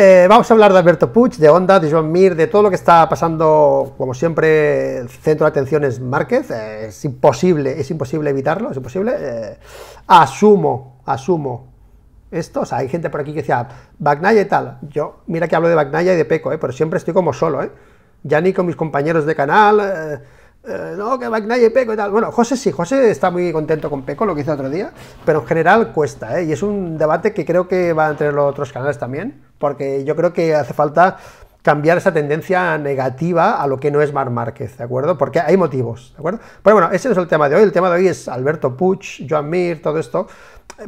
Eh, vamos a hablar de Alberto Puig, de Honda, de Joan Mir, de todo lo que está pasando, como siempre, el centro de atención es Márquez, eh, es imposible, es imposible evitarlo, es imposible. Eh, asumo, asumo esto, o sea, hay gente por aquí que decía, Bagnaya y tal, yo, mira que hablo de Bagnaya y de Peco, pero siempre estoy como solo, ¿eh? ya ni con mis compañeros de canal eh, no, que McNally y Peco y tal. Bueno, José sí, José está muy contento con Peco, lo que hizo otro día, pero en general cuesta, ¿eh? Y es un debate que creo que va entre los otros canales también, porque yo creo que hace falta cambiar esa tendencia negativa a lo que no es Mar Márquez, ¿de acuerdo? Porque hay motivos, ¿de acuerdo? Pero bueno, ese no es el tema de hoy. El tema de hoy es Alberto Puch Joan Mir, todo esto.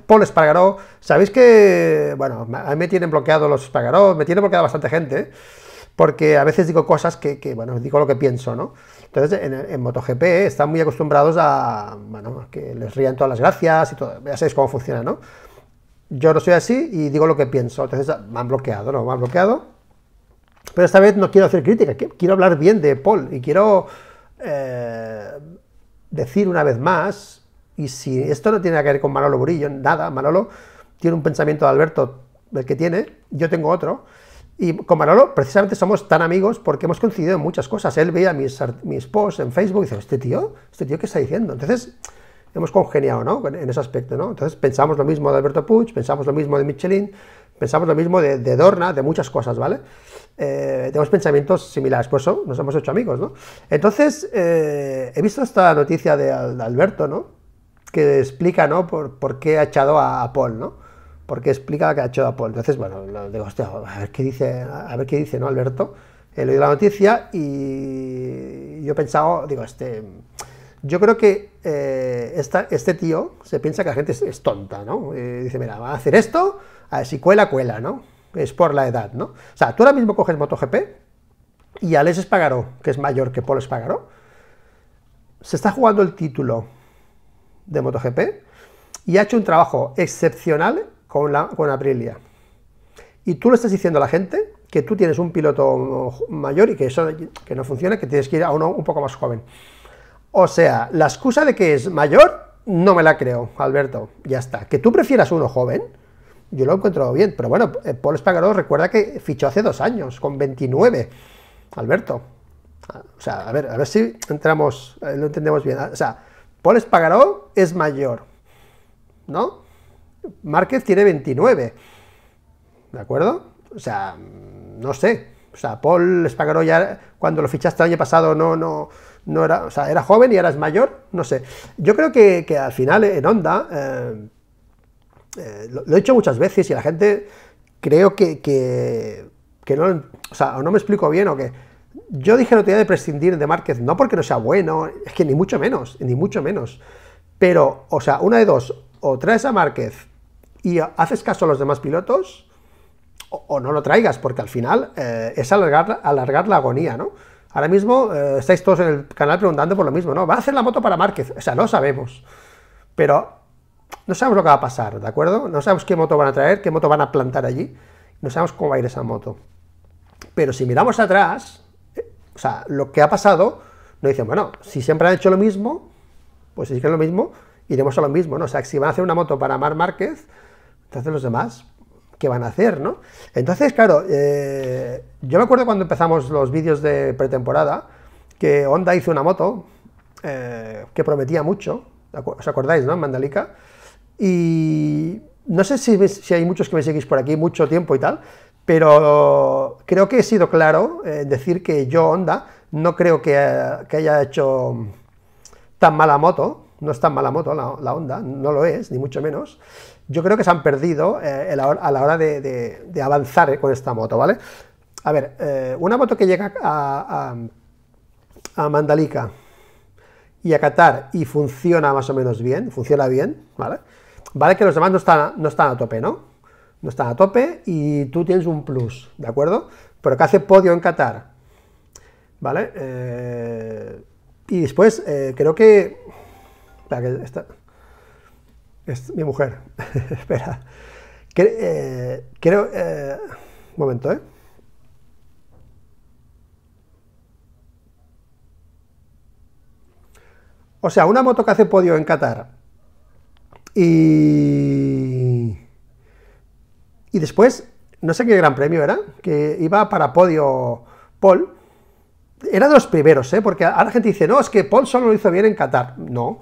Paul Espargaró. Sabéis que, bueno, a mí me tienen bloqueado los Espargaró, me tiene bloqueado bastante gente, porque a veces digo cosas que, que bueno, digo lo que pienso, ¿no? Entonces, en, MotoGP están muy acostumbrados a, bueno, que les rían todas las gracias y todo. Ya sabéis cómo funciona, ¿no? Yo no soy así y digo lo que pienso. Entonces, me han bloqueado, ¿no? Me han bloqueado. Pero esta vez no quiero hacer crítica, quiero hablar bien de Paul y quiero eh, decir una vez más, y si esto no tiene que ver con Manolo Burillo, nada, Manolo tiene un pensamiento de Alberto, el que tiene, yo tengo otro, y con Manolo, precisamente somos tan amigos porque hemos coincidido en muchas cosas. Él veía mis, mis posts en Facebook y dice, este tío, este tío, ¿qué está diciendo? Entonces, hemos congeniado, ¿no? En ese aspecto, ¿no? Entonces, pensamos lo mismo de Alberto Puig, pensamos lo mismo de Michelin, pensamos lo mismo de, Dorna, de muchas cosas, ¿vale? Eh, tenemos pensamientos similares, por eso nos hemos hecho amigos, ¿no? Entonces, eh, he visto esta noticia de, Alberto, ¿no? Que explica, ¿no? Por, por qué ha echado a, a Paul, ¿no? porque explica que ha hecho a Paul. Entonces, bueno, digo, hostia, a ver qué dice, a ver qué dice, ¿no, Alberto? He eh, leído la noticia y yo he pensado, digo, este, yo creo que eh, este tío se piensa que la gente es, tonta, ¿no? Eh, dice, mira, va a hacer esto, a ver si cuela, cuela, ¿no? Es por la edad, ¿no? O sea, tú ahora mismo coges MotoGP y Alex Espagaró, que es mayor que Paul Espagaró, se está jugando el título de MotoGP y ha hecho un trabajo excepcional con, la, con Aprilia. Y tú le estás diciendo a la gente que tú tienes un piloto mayor y que eso que no funciona, que tienes que ir a uno un poco más joven. O sea, la excusa de que es mayor no me la creo, Alberto. Ya está. Que tú prefieras uno joven, yo lo encuentro bien. Pero bueno, eh, Paul Espagaró recuerda que fichó hace dos años, con 29. Alberto. O sea, a ver, a ver si entramos, eh, lo entendemos bien. O sea, Paul Espagaró es mayor, ¿no? Márquez tiene 29. ¿De acuerdo? O sea, no sé. O sea, Paul Espagaró ya cuando lo fichaste el año pasado no, no, no era, o sea, era joven y ahora es mayor, no sé. Yo creo que, al final en onda eh, eh, lo, he hecho muchas veces y la gente creo que, que, no, o sea, o no me explico bien o que yo dije no tenía de prescindir de Márquez, no porque no sea bueno, es que ni mucho menos, ni mucho menos. Pero, o sea, una de dos, o traes a Márquez y haces caso a los demás pilotos o, no lo traigas, porque al final eh, es alargar, alargar la agonía, ¿no? Ahora mismo eh, estáis todos en el canal preguntando por lo mismo, ¿no? ¿Va a hacer la moto para Márquez? O sea, lo sabemos, pero no sabemos lo que va a pasar, ¿de acuerdo? No sabemos qué moto van a traer, qué moto van a plantar allí, no sabemos cómo va a ir esa moto. Pero si miramos atrás, eh, o sea, lo que ha pasado, nos dicen, bueno, si siempre han hecho lo mismo, pues si es que es lo mismo, iremos a lo mismo, ¿no? O sea, si van a hacer una moto para Mar Márquez, entonces los demás, ¿qué van a hacer, no? Entonces, claro, eh, yo me acuerdo cuando empezamos los vídeos de pretemporada, que Honda hizo una moto eh, que prometía mucho, ¿os acordáis, no? Mandalika. Y no sé si, si, hay muchos que me seguís por aquí mucho tiempo y tal, pero creo que he sido claro en decir que yo, Honda, no creo que, haya hecho tan mala moto, no es tan mala moto la, la Honda, no lo es, ni mucho menos, yo creo que se han perdido eh, a la hora de, avanzar eh, con esta moto, ¿vale? A ver, eh, una moto que llega a, a, Mandalika y a Qatar y funciona más o menos bien, funciona bien, ¿vale? Vale que los demás no están, no están a tope, ¿no? No están a tope y tú tienes un plus, ¿de acuerdo? Pero que hace podio en Qatar, ¿vale? y después, creo que... que es mi mujer. Espera. Que, eh, quiero... Eh, un momento, ¿eh? O sea, una moto que hace podio en Qatar. Y... Y después, no sé qué gran premio era, que iba para podio Paul. Era de los primeros, ¿eh? Porque ahora la gente dice, no, es que Paul solo lo hizo bien en Qatar. No.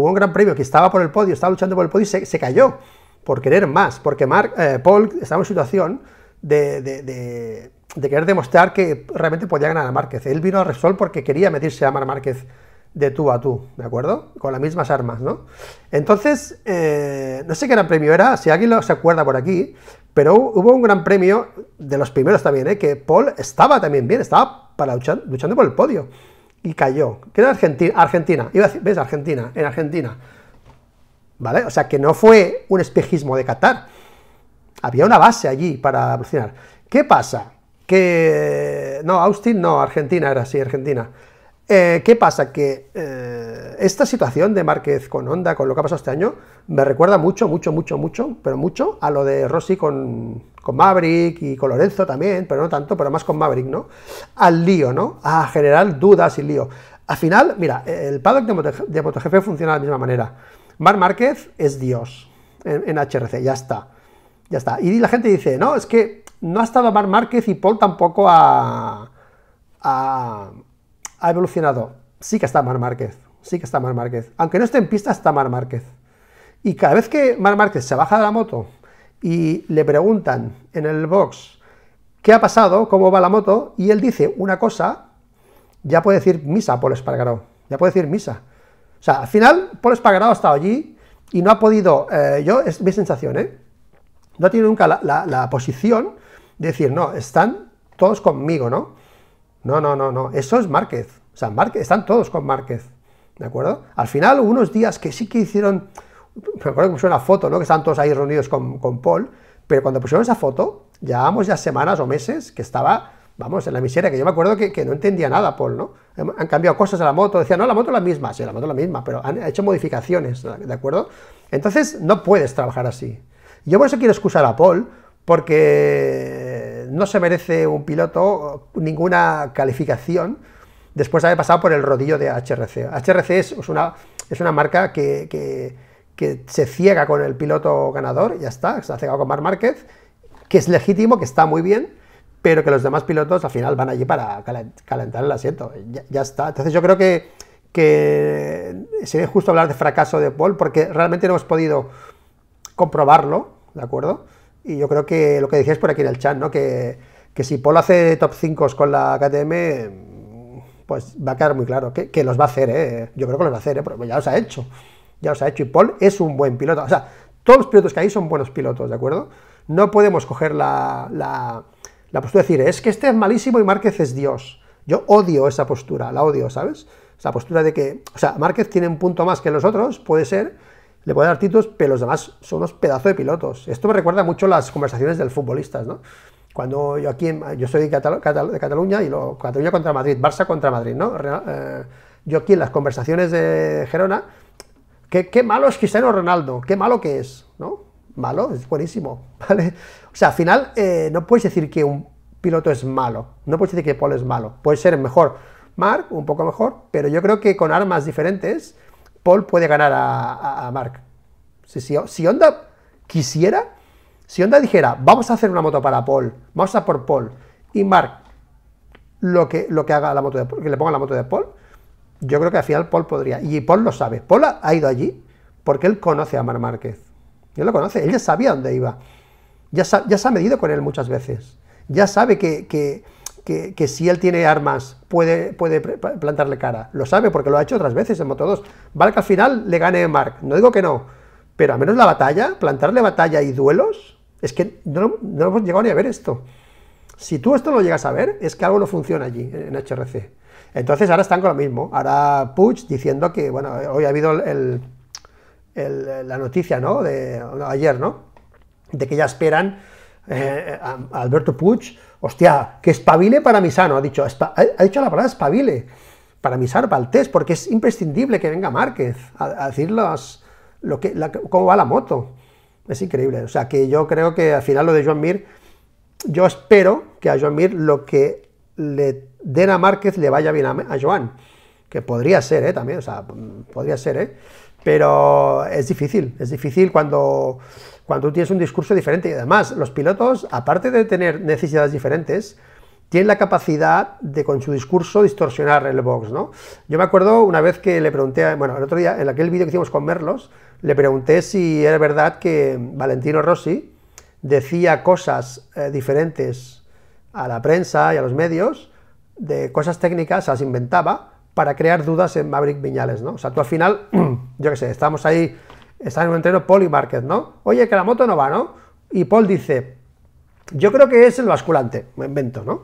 Hubo un gran premio que estaba por el podio, estaba luchando por el podio y se, cayó por querer más, porque Mark, eh, Paul estaba en situación de, querer demostrar que realmente podía ganar a Márquez. Él vino a Resol porque quería medirse a Mar Márquez de tú a tú, ¿de acuerdo? Con las mismas armas, ¿no? Entonces, eh, no sé qué gran premio era, si alguien lo, se acuerda por aquí, pero hubo un gran premio, de los primeros también, ¿eh? que Paul estaba también bien, estaba para luchar, luchando por el podio y cayó. Que era Argentina, Argentina, iba ¿ves? Argentina, en Argentina. ¿Vale? O sea que no fue un espejismo de Qatar. Había una base allí para evolucionar. ¿Qué pasa? Que. No, Austin, no, Argentina era, sí, Argentina. Eh, ¿Qué pasa? Que eh, esta situación de Márquez con Honda, con lo que ha pasado este año, me recuerda mucho, mucho, mucho, mucho, pero mucho a lo de Rossi con, con Maverick y con Lorenzo también, pero no tanto, pero más con Maverick, ¿no? Al lío, ¿no? A generar dudas y lío. Al final, mira, el paddock de, funciona de la misma manera. Mar Márquez es Dios en, HRC, ya está. Ya está. Y la gente dice, no, es que no ha estado Mar Márquez y Paul tampoco a ha evolucionado. Sí que está Mar Márquez, sí que está Mar Márquez. Aunque no esté en pista, está Mar Márquez. Y cada vez que Mar Márquez se baja de la moto y le preguntan en el box qué ha pasado, cómo va la moto, y él dice una cosa, ya puede decir misa Paul Espargaró, ya puede decir misa. O sea, al final Paul Espargaró ha estado allí y no ha podido, eh, yo, es mi sensación, ¿eh? No tiene nunca la posición de decir, no, están todos conmigo, ¿no? No, no, no, no. Eso es Márquez. O sea, Márquez, están todos con Márquez. ¿De acuerdo? Al final, unos días que sí que hicieron. Me acuerdo que pusieron una foto, ¿no? Que estaban todos ahí reunidos con, Paul. Pero cuando pusieron esa foto, llevábamos ya semanas o meses que estaba, vamos, en la miseria. Que yo me acuerdo que, que no entendía nada, Paul, ¿no? Han cambiado cosas a la moto. Decían, no, la moto es la misma. Sí, la moto es la misma, pero han hecho modificaciones, ¿de acuerdo? Entonces, no puedes trabajar así. Yo por eso quiero excusar a Paul, porque no se merece un piloto ninguna calificación después de haber pasado por el rodillo de HRC. HRC es, una, es una marca que, que, se ciega con el piloto ganador, ya está, se ha cegado con Mar Márquez, que es legítimo, que está muy bien, pero que los demás pilotos al final van allí para calentar el asiento, ya, está. Entonces yo creo que, que sería justo hablar de fracaso de Paul, porque realmente no hemos podido comprobarlo, ¿de acuerdo? Y yo creo que lo que decías por aquí en el chat, ¿no? Que, que si Paul hace top 5 con la KTM, pues va a quedar muy claro que, los va a hacer, ¿eh? Yo creo que los va a hacer, ¿eh? Porque ya los ha hecho. Ya los ha hecho. Y Paul es un buen piloto. O sea, todos los pilotos que hay son buenos pilotos, ¿de acuerdo? No podemos coger la, la, la postura de decir, es que este es malísimo y Márquez es Dios. Yo odio esa postura, la odio, ¿sabes? Esa postura de que, o sea, Márquez tiene un punto más que los otros, puede ser, le puedo dar títulos, pero los demás son unos pedazos de pilotos. Esto me recuerda mucho las conversaciones del futbolistas, Cuando yo aquí, yo soy de, Cataluña y lo, Cataluña contra Madrid, Barça contra Madrid, ¿no? Eh, yo aquí en las conversaciones de Gerona, qué, malo es Cristiano Ronaldo, qué malo que es, ¿no? Malo, es buenísimo, ¿vale? O sea, al final eh, no puedes decir que un piloto es malo, no puedes decir que Paul es malo, puede ser mejor Mark, un poco mejor, pero yo creo que con armas diferentes Paul puede ganar a, Mark. Si, si, Honda quisiera, si Honda dijera, vamos a hacer una moto para Paul, vamos a por Paul, y Mark lo que, lo que haga la moto de que le ponga la moto de Paul, yo creo que al final Paul podría. Y Paul lo sabe. Paul ha ido allí porque él conoce a Mar Márquez. Él lo conoce, él ya sabía dónde iba. Ya, ya se ha medido con él muchas veces. Ya sabe que, que que, si él tiene armas puede, puede plantarle cara. Lo sabe porque lo ha hecho otras veces en Moto 2. Vale que al final le gane Mark, no digo que no, pero al menos la batalla, plantarle batalla y duelos, es que no, hemos llegado ni a ver esto. Si tú esto lo llegas a ver, es que algo no funciona allí, en HRC. Entonces ahora están con lo mismo. Ahora Puch, diciendo que, bueno, hoy ha habido el, la noticia, ¿no? De, ayer, ¿no? De que ya esperan eh, a Alberto Puch, hostia, que espabile para Misano, ha dicho, ha dicho la palabra espabile, para Misano, para el test, porque es imprescindible que venga Márquez a, a decir cómo va la moto. Es increíble. O sea, que yo creo que al final lo de Joan Mir, yo espero que a Joan Mir lo que le den a Márquez le vaya bien a, a Joan, que podría ser, ¿eh? También, o sea, podría ser, ¿eh? Pero es difícil, es difícil cuando cuando tú tienes un discurso diferente. Y además, los pilotos, aparte de tener necesidades diferentes, tienen la capacidad de con su discurso distorsionar el box, ¿no? Yo me acuerdo una vez que le pregunté, bueno, el otro día, en aquel vídeo que hicimos con Merlos, le pregunté si era verdad que Valentino Rossi decía cosas eh, diferentes a la prensa y a los medios, de cosas técnicas, las inventaba, para crear dudas en Maverick Viñales, ¿no? O sea, tú al final, yo qué sé, estamos ahí están en un entreno Paul y Márquez, ¿no? Oye, que la moto no va, ¿no? Y Paul dice, yo creo que es el basculante, me invento, ¿no?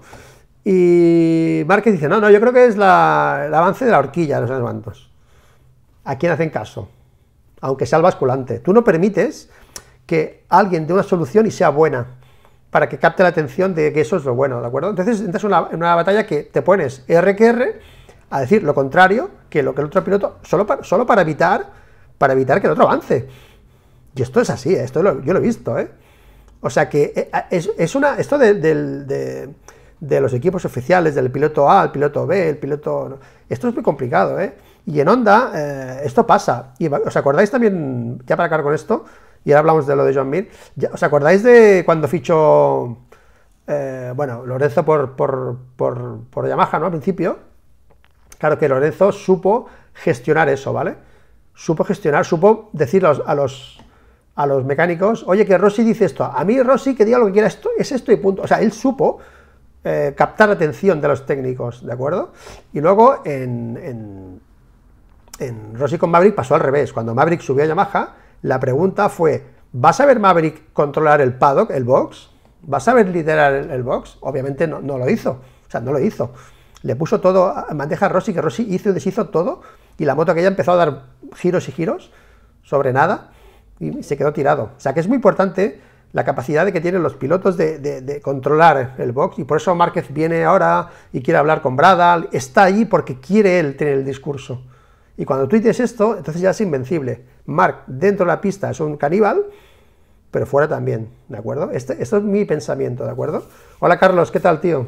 Y Márquez dice, no, no, yo creo que es el avance de la horquilla, los los ¿A quién hacen caso? Aunque sea el basculante. Tú no permites que alguien dé una solución y sea buena, para que capte la atención de que eso es lo bueno, ¿de acuerdo? Entonces entras en una, batalla que te pones R a decir lo contrario que lo que el otro piloto, solo solo para evitar para evitar que el otro avance. Y esto es así, ¿eh? esto yo lo he visto, ¿eh? O sea que eh, ah, es, una. Esto de, los equipos oficiales, del piloto A, el piloto B, el piloto. esto es muy complicado, ¿eh? Y en Honda, eh, esto pasa. Y ¿Os acordáis también, ya para acabar con esto, y ahora hablamos de lo de John Mir, ¿os acordáis de cuando fichó, bueno, Lorenzo por, por, por, por Yamaha, ¿no? Al principio. Claro que Lorenzo supo gestionar eso, ¿vale? supo gestionar, supo decir a los, a los mecánicos, oye, que Rossi dice esto, a mí Rossi que diga lo que quiera, esto es esto y punto. O sea, él supo eh, captar la atención de los técnicos, ¿de acuerdo? Y luego en, en, Rossi con Maverick pasó al revés. Cuando Maverick subió a Yamaha, la pregunta fue, ¿vas a ver Maverick controlar el paddock, el box? ¿vas a ver liderar el, box? Obviamente no, lo hizo, o sea, no lo hizo. Le puso todo a a Rossi, que Rossi hizo y deshizo todo y la moto que ya empezó a dar giros y giros sobre nada y se quedó tirado. O sea que es muy importante la capacidad de que tienen los pilotos de, controlar el box y por eso Márquez viene ahora y quiere hablar con Bradal, está allí porque quiere él tener el discurso. Y cuando tú esto, entonces ya es invencible. Mark dentro de la pista es un caníbal, pero fuera también, ¿de acuerdo? Este, esto es mi pensamiento, ¿de acuerdo? Hola Carlos, ¿qué tal, tío?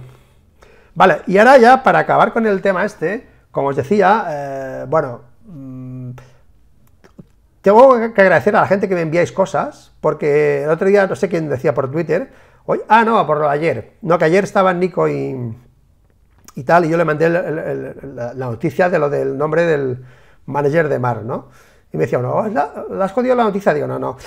Vale, y ahora ya para acabar con el tema este, como os decía, eh, bueno, mm, tengo que agradecer a la gente que me enviáis cosas, porque el otro día, no sé quién decía por Twitter, hoy, ah, no, por ayer, no, que ayer estaban Nico y, y tal, y yo le mandé la noticia de lo del nombre del manager de Mar, ¿no? Y me decía, no, ¿la has jodido la noticia? Digo, no, no.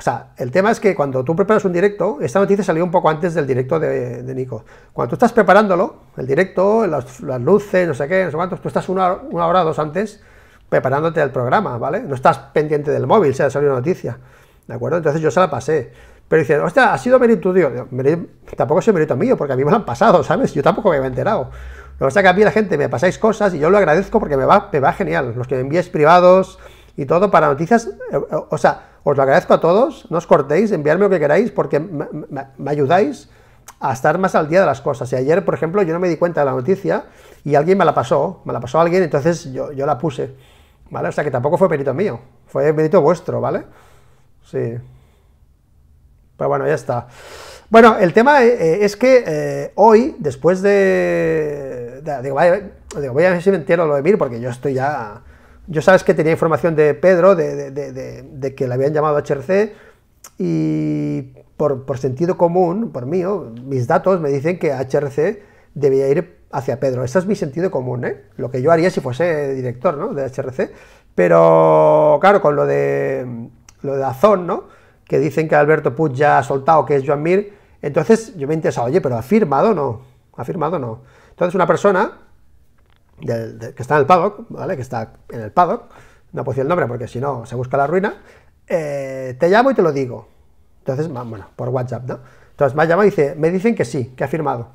O sea, el tema es que cuando tú preparas un directo, esta noticia salió un poco antes del directo de, Nico. Cuando tú estás preparándolo, el directo, las, luces, no sé qué, no sé cuántos, tú estás una, hora o dos antes preparándote el programa, ¿vale? No estás pendiente del móvil, se ha salido una noticia, ¿de acuerdo? Entonces yo se la pasé. Pero dicen, hostia, ha sido mérito tuyo. Tampoco es mérito mío, porque a mí me lo han pasado, ¿sabes? Yo tampoco me había enterado. Lo que pasa es que a mí la gente me pasáis cosas y yo lo agradezco porque me va, me va genial. Los que me envíes privados y todo para noticias, eh, eh, o sea, os lo agradezco a todos, no os cortéis, enviarme lo que queráis porque me, ayudáis a estar más al día de las cosas. Y ayer, por ejemplo, yo no me di cuenta de la noticia y alguien me la pasó, me la pasó alguien, entonces yo, la puse. ¿Vale? O sea que tampoco fue perito mío, fue perito vuestro, ¿vale? Sí. Pero bueno, ya está. Bueno, el tema eh, eh, es que eh, hoy, después de... digo, voy a ver si me entiendo lo de Mir, porque yo estoy ya yo sabes que tenía información de Pedro, de, que le habían llamado HRC, y por, sentido común, por mí, mis datos me dicen que HRC debía ir hacia Pedro. Ese es mi sentido común, ¿eh? lo que yo haría si fuese director ¿no? de HRC. Pero claro, con lo de, lo de Azón, ¿no? que dicen que Alberto Puig ya ha soltado que es Joan Mir, entonces yo me he interesado, oye, pero ¿ha firmado no? ¿Ha firmado no? Entonces una persona que está en el paddock, ¿vale? Que está en el paddock, no puedo decir el nombre porque si no se busca la ruina, eh, te llamo y te lo digo. Entonces, bueno, por WhatsApp, ¿no? Entonces me ha llamado y dice, me dicen que sí, que ha firmado.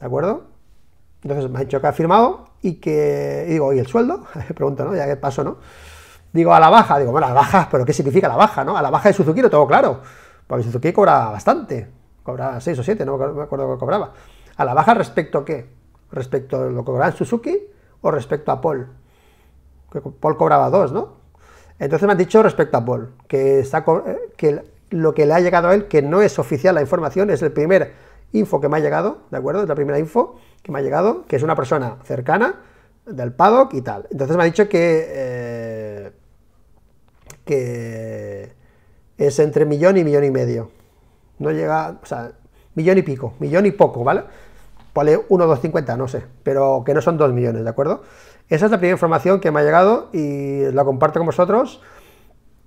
¿De acuerdo? Entonces me ha dicho que ha firmado y que, digo, ¿y el sueldo? Pregunto, ¿no? Ya que paso, ¿no? Digo, a la baja, digo, bueno, a la baja, pero ¿qué significa la baja, no? A la baja de Suzuki lo tengo claro, porque Suzuki cobra bastante, cobra 6 o 7, no me acuerdo que cobraba. A la baja respecto a qué? respecto a lo que cobraban Suzuki o respecto a Paul. Que Paul cobraba dos, ¿no? Entonces me han dicho respecto a Paul, que, está, eh, que lo que le ha llegado a él, que no es oficial la información, es el primer info que me ha llegado, ¿de acuerdo? Es la primera info que me ha llegado, que es una persona cercana del paddock y tal. Entonces me ha dicho que, eh, que es entre millón y millón y medio. No llega, o sea, millón y pico, millón y poco, ¿vale? Vale, 1, no sé, pero que no son 2 millones, ¿de acuerdo? Esa es la primera información que me ha llegado y la comparto con vosotros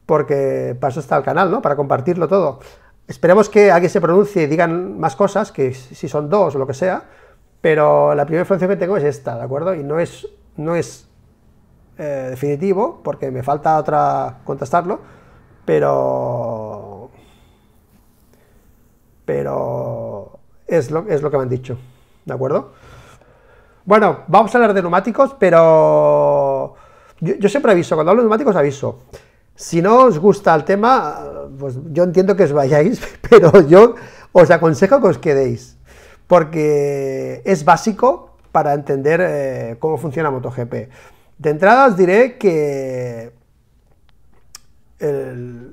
porque pasó hasta el canal, ¿no? Para compartirlo todo. Esperemos que alguien se pronuncie y digan más cosas, que si son dos o lo que sea, pero la primera información que tengo es esta, ¿de acuerdo? Y no es, no es eh, definitivo, porque me falta otra contestarlo, pero... Pero es lo, es lo que me han dicho. ¿de acuerdo? Bueno, vamos a hablar de neumáticos, pero yo, siempre aviso, cuando hablo de neumáticos aviso. Si no os gusta el tema, pues yo entiendo que os vayáis, pero yo os aconsejo que os quedéis, porque es básico para entender eh, cómo funciona MotoGP. De entrada os diré que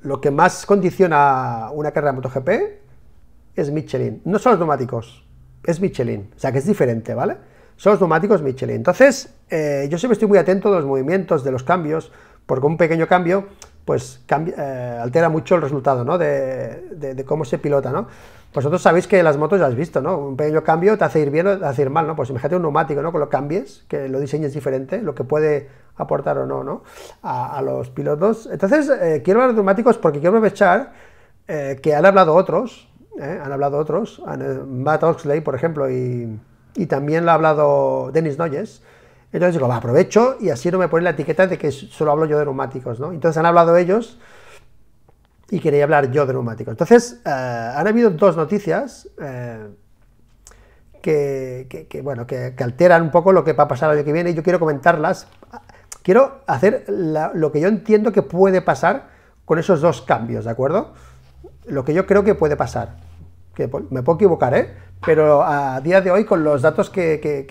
lo que más condiciona una carrera MotoGP es Michelin, no son los neumáticos, es Michelin, o sea que es diferente, ¿vale? Son los neumáticos Michelin. Entonces, eh, yo siempre estoy muy atento a los movimientos, de los cambios, porque un pequeño cambio, pues cambia, eh, altera mucho el resultado, ¿no? De, cómo se pilota, ¿no? Vosotros sabéis que las motos ya has visto, ¿no? Un pequeño cambio te hace ir bien o te hace ir mal, ¿no? Pues imagínate un neumático, ¿no? Que lo cambies, que lo diseñes diferente, lo que puede aportar o no, ¿no? A, los pilotos. Entonces, eh, quiero hablar de neumáticos porque quiero aprovechar que han hablado otros, ¿eh? han hablado otros, eh, Matt Oxley, por ejemplo, y, también lo ha hablado Denis Noyes. Entonces digo, aprovecho y así no me ponen la etiqueta de que solo hablo yo de neumáticos, ¿no? Entonces han hablado ellos y quería hablar yo de neumáticos. Entonces, eh, han habido dos noticias que, que, bueno, que, alteran un poco lo que va a pasar el año que viene y yo quiero comentarlas. Quiero hacer lo que yo entiendo que puede pasar con esos dos cambios, ¿de acuerdo? lo que yo creo que puede pasar, que me puedo equivocar, ¿eh? pero a día de hoy con los datos que,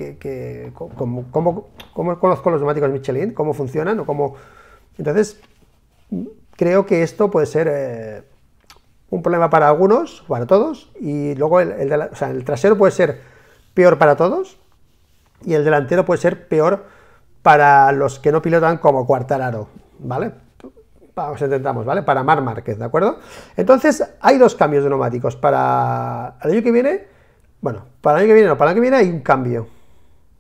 como conozco los neumáticos Michelin, cómo funcionan o cómo... Entonces, creo que esto puede ser eh, un problema para algunos, para todos, y luego el, el trasero puede ser peor para todos y el delantero puede ser peor para los que no pilotan como Cuartararo, ¿vale? vamos, intentamos, ¿vale? Para Mar Márquez, ¿de acuerdo? Entonces, hay dos cambios de neumáticos. Para el año que viene, bueno, para el año que viene no, para el año que viene hay un cambio.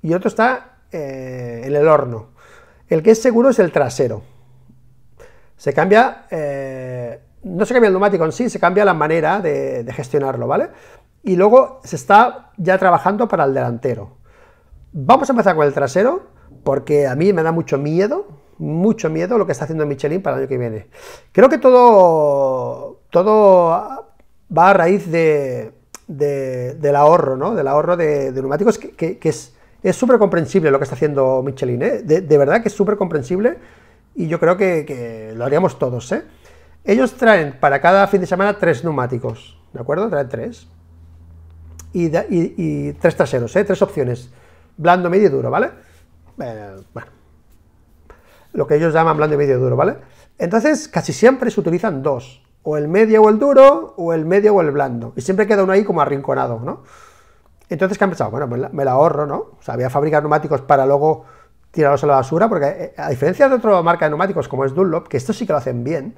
Y otro está eh, en el horno. El que es seguro es el trasero. Se cambia, eh, no se cambia el neumático en sí, se cambia la manera de gestionarlo, ¿vale? Y luego se está ya trabajando para el delantero. Vamos a empezar con el trasero, porque a mí me da mucho miedo mucho miedo lo que está haciendo Michelin para el año que viene. Creo que todo, todo va a raíz de, del ahorro, ¿no? Del ahorro de, neumáticos, que, es súper comprensible lo que está haciendo Michelin, ¿eh? de, verdad que es súper comprensible y yo creo que, lo haríamos todos, ¿eh? Ellos traen para cada fin de semana tres neumáticos, ¿de acuerdo? Traen tres. Y, y, tres traseros, ¿eh? Tres opciones. Blando, medio y duro, ¿vale? Eh, bueno lo que ellos llaman blando y medio duro, ¿vale? Entonces, casi siempre se utilizan dos, o el medio o el duro, o el medio o el blando, y siempre queda uno ahí como arrinconado, ¿no? Entonces, ¿qué han pensado? Bueno, pues me la, ahorro, ¿no? O sea, voy a fabricar neumáticos para luego tirarlos a la basura, porque eh, a diferencia de otra marca de neumáticos como es Dunlop, que esto sí que lo hacen bien,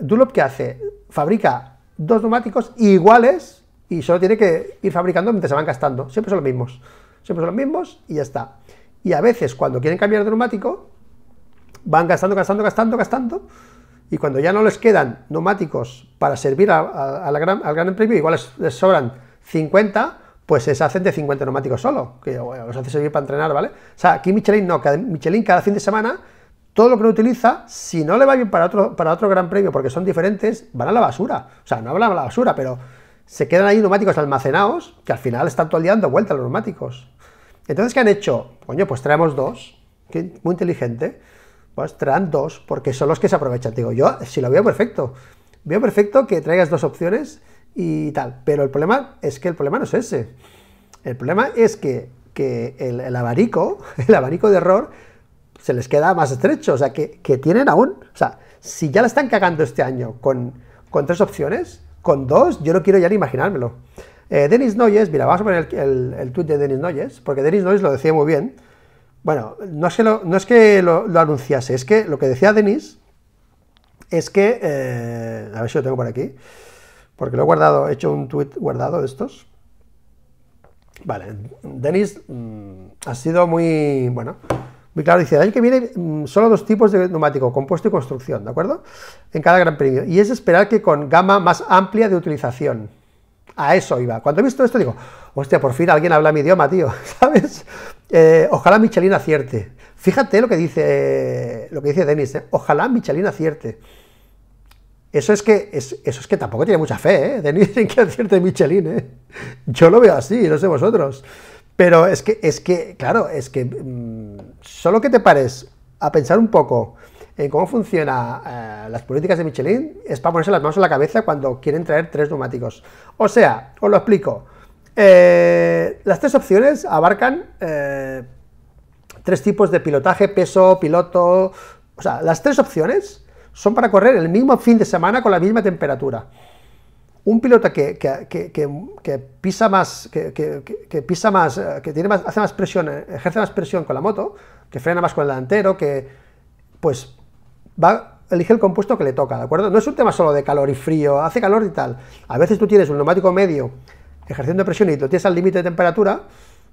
Dunlop ¿qué hace, fabrica dos neumáticos iguales y solo tiene que ir fabricando mientras se van gastando, siempre son los mismos, siempre son los mismos y ya está. Y a veces cuando quieren cambiar de neumático, van gastando, gastando, gastando, gastando, y cuando ya no les quedan neumáticos para servir al Gran Premio, igual les, sobran 50, pues se hacen de 50 neumáticos solo, que los hace servir para entrenar, ¿vale? O sea, aquí Michelin no, Michelin cada fin de semana, todo lo que no utiliza, si no le va bien para otro, para otro Gran Premio, porque son diferentes, van a la basura. O sea, no van a la basura, pero se quedan ahí neumáticos almacenados, que al final están todo el dando vuelta los neumáticos. Entonces, ¿qué han hecho? Coño, pues traemos dos, que muy inteligente pues traerán dos, porque son los que se aprovechan. Digo, yo si lo veo perfecto. Veo perfecto que traigas dos opciones y tal. Pero el problema es que el problema no es ese. El problema es que, el, abarico, el abarico de error, se les queda más estrecho. O sea, que, tienen aún. O sea, si ya la están cagando este año con, con tres opciones, con dos, yo no quiero ya ni imaginármelo. Eh, Denis Noyes, mira, vamos a poner el, el, el tweet de Denis Noyes, porque Denis Noyes lo decía muy bien. Bueno, no es que lo, no es que lo, anunciase, es que lo que decía Denis es que, eh, a ver si lo tengo por aquí, porque lo he guardado, he hecho un tweet guardado de estos. Vale, Denis mm, ha sido muy, bueno, muy claro, dice, el que viene mm, solo dos tipos de neumático, compuesto y construcción, ¿de acuerdo? En cada gran premio. Y es esperar que con gama más amplia de utilización. A eso iba. Cuando he visto esto digo, hostia, por fin alguien habla mi idioma, tío, ¿sabes? Eh, ojalá Michelin acierte. Fíjate lo que dice, eh, lo que dice Denis, eh. ojalá Michelin acierte. Eso es que, eso es que tampoco tiene mucha fe, ¿eh? Denis, en que acierte Michelin, ¿eh? Yo lo veo así, no sé vosotros. Pero es que, es que, claro, es que mm, solo que te pares a pensar un poco en cómo funcionan las políticas de Michelin es para ponerse las manos en la cabeza cuando quieren traer tres neumáticos. O sea, os lo explico. Eh, las tres opciones abarcan eh, tres tipos de pilotaje, peso, piloto... O sea, las tres opciones son para correr el mismo fin de semana con la misma temperatura. Un piloto que, que, pisa más, que, pisa más, que eh, tiene hace más presión, ejerce más presión con la moto, que frena más con el delantero, que pues va, elige el compuesto que le toca, ¿de acuerdo? No es un tema solo de calor y frío, hace calor y tal. A veces tú tienes un neumático medio ejerciendo presión y lo tienes al límite de temperatura,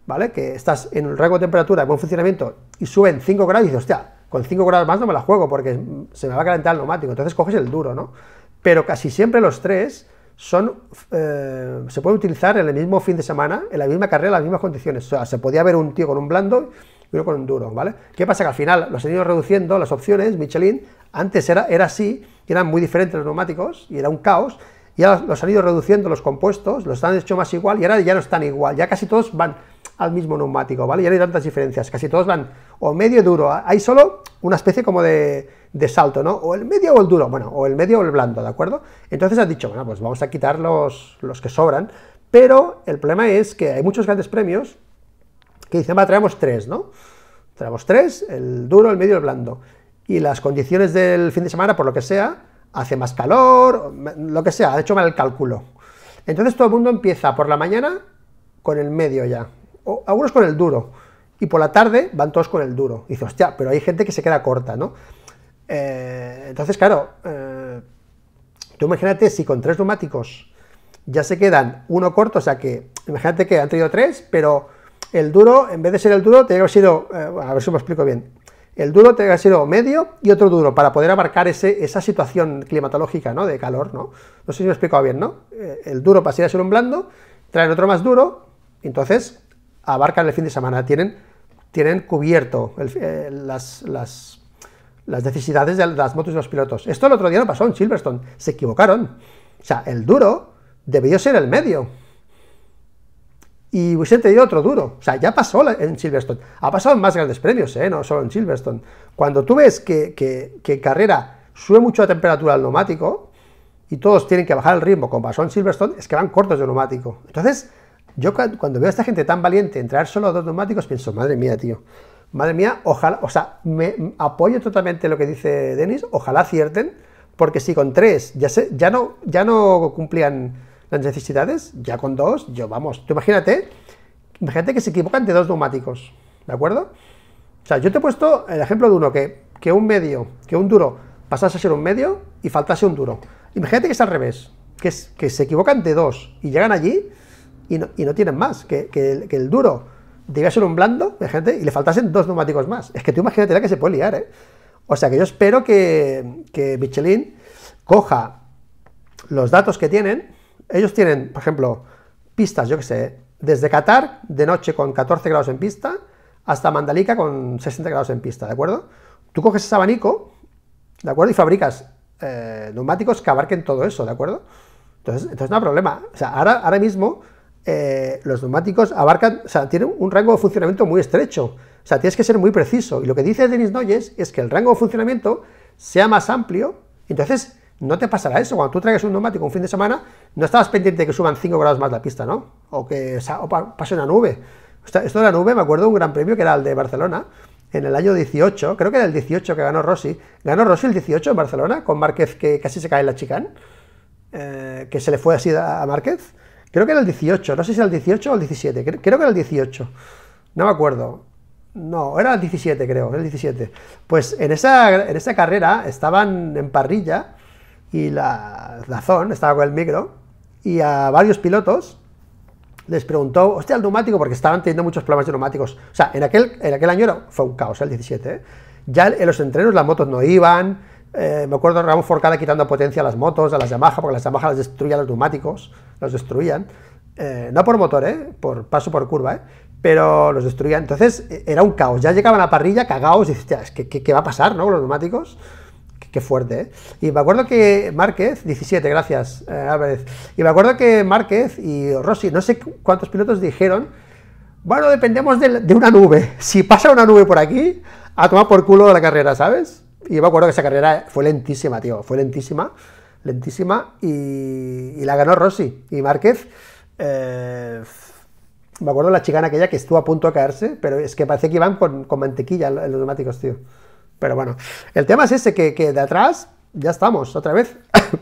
¿vale? Que estás en un rango de temperatura de buen funcionamiento y suben 5 grados y dices, hostia, con 5 grados más no me la juego porque se me va a calentar el neumático, entonces coges el duro, ¿no? Pero casi siempre los tres son, eh, se pueden utilizar en el mismo fin de semana, en la misma carrera, en las mismas condiciones. O sea, se podía ver un tío con un blando y uno con un duro, ¿vale? ¿Qué pasa? Que al final los han ido reduciendo las opciones, Michelin, antes era, era así, eran muy diferentes los neumáticos y era un caos, ya los han ido reduciendo los compuestos, los han hecho más igual y ahora ya no están igual, ya casi todos van al mismo neumático, ¿vale? Ya no hay tantas diferencias, casi todos van o medio duro, hay solo una especie como de, salto, ¿no? O el medio o el duro, bueno, o el medio o el blando, ¿de acuerdo? Entonces has dicho, bueno, pues vamos a quitar los, los que sobran, pero el problema es que hay muchos grandes premios que dicen, va, traemos tres, ¿no? Traemos tres, el duro, el medio el blando. Y las condiciones del fin de semana, por lo que sea, hace más calor, lo que sea, ha hecho mal el cálculo. Entonces todo el mundo empieza por la mañana con el medio ya, o algunos con el duro, y por la tarde van todos con el duro. Y dice, hostia, pero hay gente que se queda corta, ¿no? Eh, entonces, claro, eh, tú imagínate si con tres neumáticos ya se quedan uno corto, o sea que, imagínate que han tenido tres, pero el duro, en vez de ser el duro, te que haber sido, eh, a ver si me explico bien, el duro tiene que ser medio y otro duro para poder abarcar ese, esa situación climatológica ¿no? de calor, ¿no? No sé si me he explicado bien, ¿no? Eh, el duro pasaría a ser un blando, traen otro más duro, entonces abarcan el fin de semana, tienen, tienen cubierto eh, las, las, necesidades de las motos y los pilotos. Esto el otro día no pasó en Silverstone, se equivocaron. O sea, el duro debió ser el medio, y te dio otro duro. O sea, ya pasó en Silverstone. Ha pasado en más grandes premios, ¿eh? no solo en Silverstone. Cuando tú ves que, carrera sube mucho la temperatura al neumático y todos tienen que bajar el ritmo, como pasó en Silverstone, es que van cortos de neumático. Entonces, yo cuando veo a esta gente tan valiente entrar solo a dos neumáticos, pienso, madre mía, tío. Madre mía, ojalá, o sea, me apoyo totalmente lo que dice Denis, ojalá acierten, porque si con tres ya, se, ya, no, ya no cumplían las necesidades, ya con dos, yo vamos, tú imagínate, imagínate que se equivocan de dos neumáticos, ¿de acuerdo? O sea, yo te he puesto el ejemplo de uno, que, un medio, que un duro pasase a ser un medio y faltase un duro. Imagínate que es al revés, que, es, que se equivocan de dos y llegan allí y no, tienen más, que, el, duro debía ser un blando, imagínate, y le faltasen dos neumáticos más. Es que tú imagínate la que se puede liar, ¿eh? O sea que yo espero que, que Michelin coja los datos que tienen ellos tienen, por ejemplo, pistas, yo que sé, desde Qatar de noche con 14 grados en pista hasta Mandalika con 60 grados en pista, ¿de acuerdo? Tú coges ese abanico, ¿de acuerdo? Y fabricas eh, neumáticos que abarquen todo eso, ¿de acuerdo? Entonces, entonces no hay problema. O sea, ahora, mismo eh, los neumáticos abarcan, o sea, tienen un rango de funcionamiento muy estrecho. O sea, tienes que ser muy preciso. Y lo que dice Denis Noyes es que el rango de funcionamiento sea más amplio. Entonces, no te pasará eso. Cuando tú traigas un neumático un fin de semana, no estabas pendiente de que suban 5 grados más la pista, ¿no? O que o pase una nube. Esto de la nube, me acuerdo de un gran premio que era el de Barcelona, en el año 18, creo que era el 18 que ganó Rossi. ¿Ganó Rossi el 18 en Barcelona con Márquez que casi se cae en la chicane? Eh, que se le fue así a Márquez. Creo que era el 18, no sé si era el 18 o el 17, creo, que era el 18. No me acuerdo. No, era el 17 creo, el 17. Pues en esa, en esa carrera estaban en parrilla y la Dazón estaba con el micro y a varios pilotos les preguntó, hostia, el neumático, porque estaban teniendo muchos problemas de neumáticos. O sea, en aquel, en aquel año fue un caos, el 17. ¿eh? Ya en los entrenos las motos no iban. Eh, me acuerdo de Ramón Forcada quitando potencia a las motos, a las Yamaha, porque las Yamaha las destruían los neumáticos, los destruían. Eh, no por motor, por paso por curva, pero los destruían. Entonces e, era un caos. Ya llegaban a la parrilla cagados y dices, es ¿qué, va a pasar ¿no? con los neumáticos? Qué fuerte, ¿eh? Y me acuerdo que Márquez, 17, gracias, eh, Álvarez. Y me acuerdo que Márquez y Rossi, no sé cuántos pilotos dijeron, bueno, dependemos de, una nube. Si pasa una nube por aquí, a tomar por culo la carrera, ¿sabes? Y me acuerdo que esa carrera fue lentísima, tío, fue lentísima, lentísima, y, la ganó Rossi. Y Márquez, eh, me acuerdo la chicana aquella que estuvo a punto de caerse, pero es que parece que iban con, mantequilla en los neumáticos, tío. Pero bueno, el tema es ese, que, de atrás ya estamos, otra vez.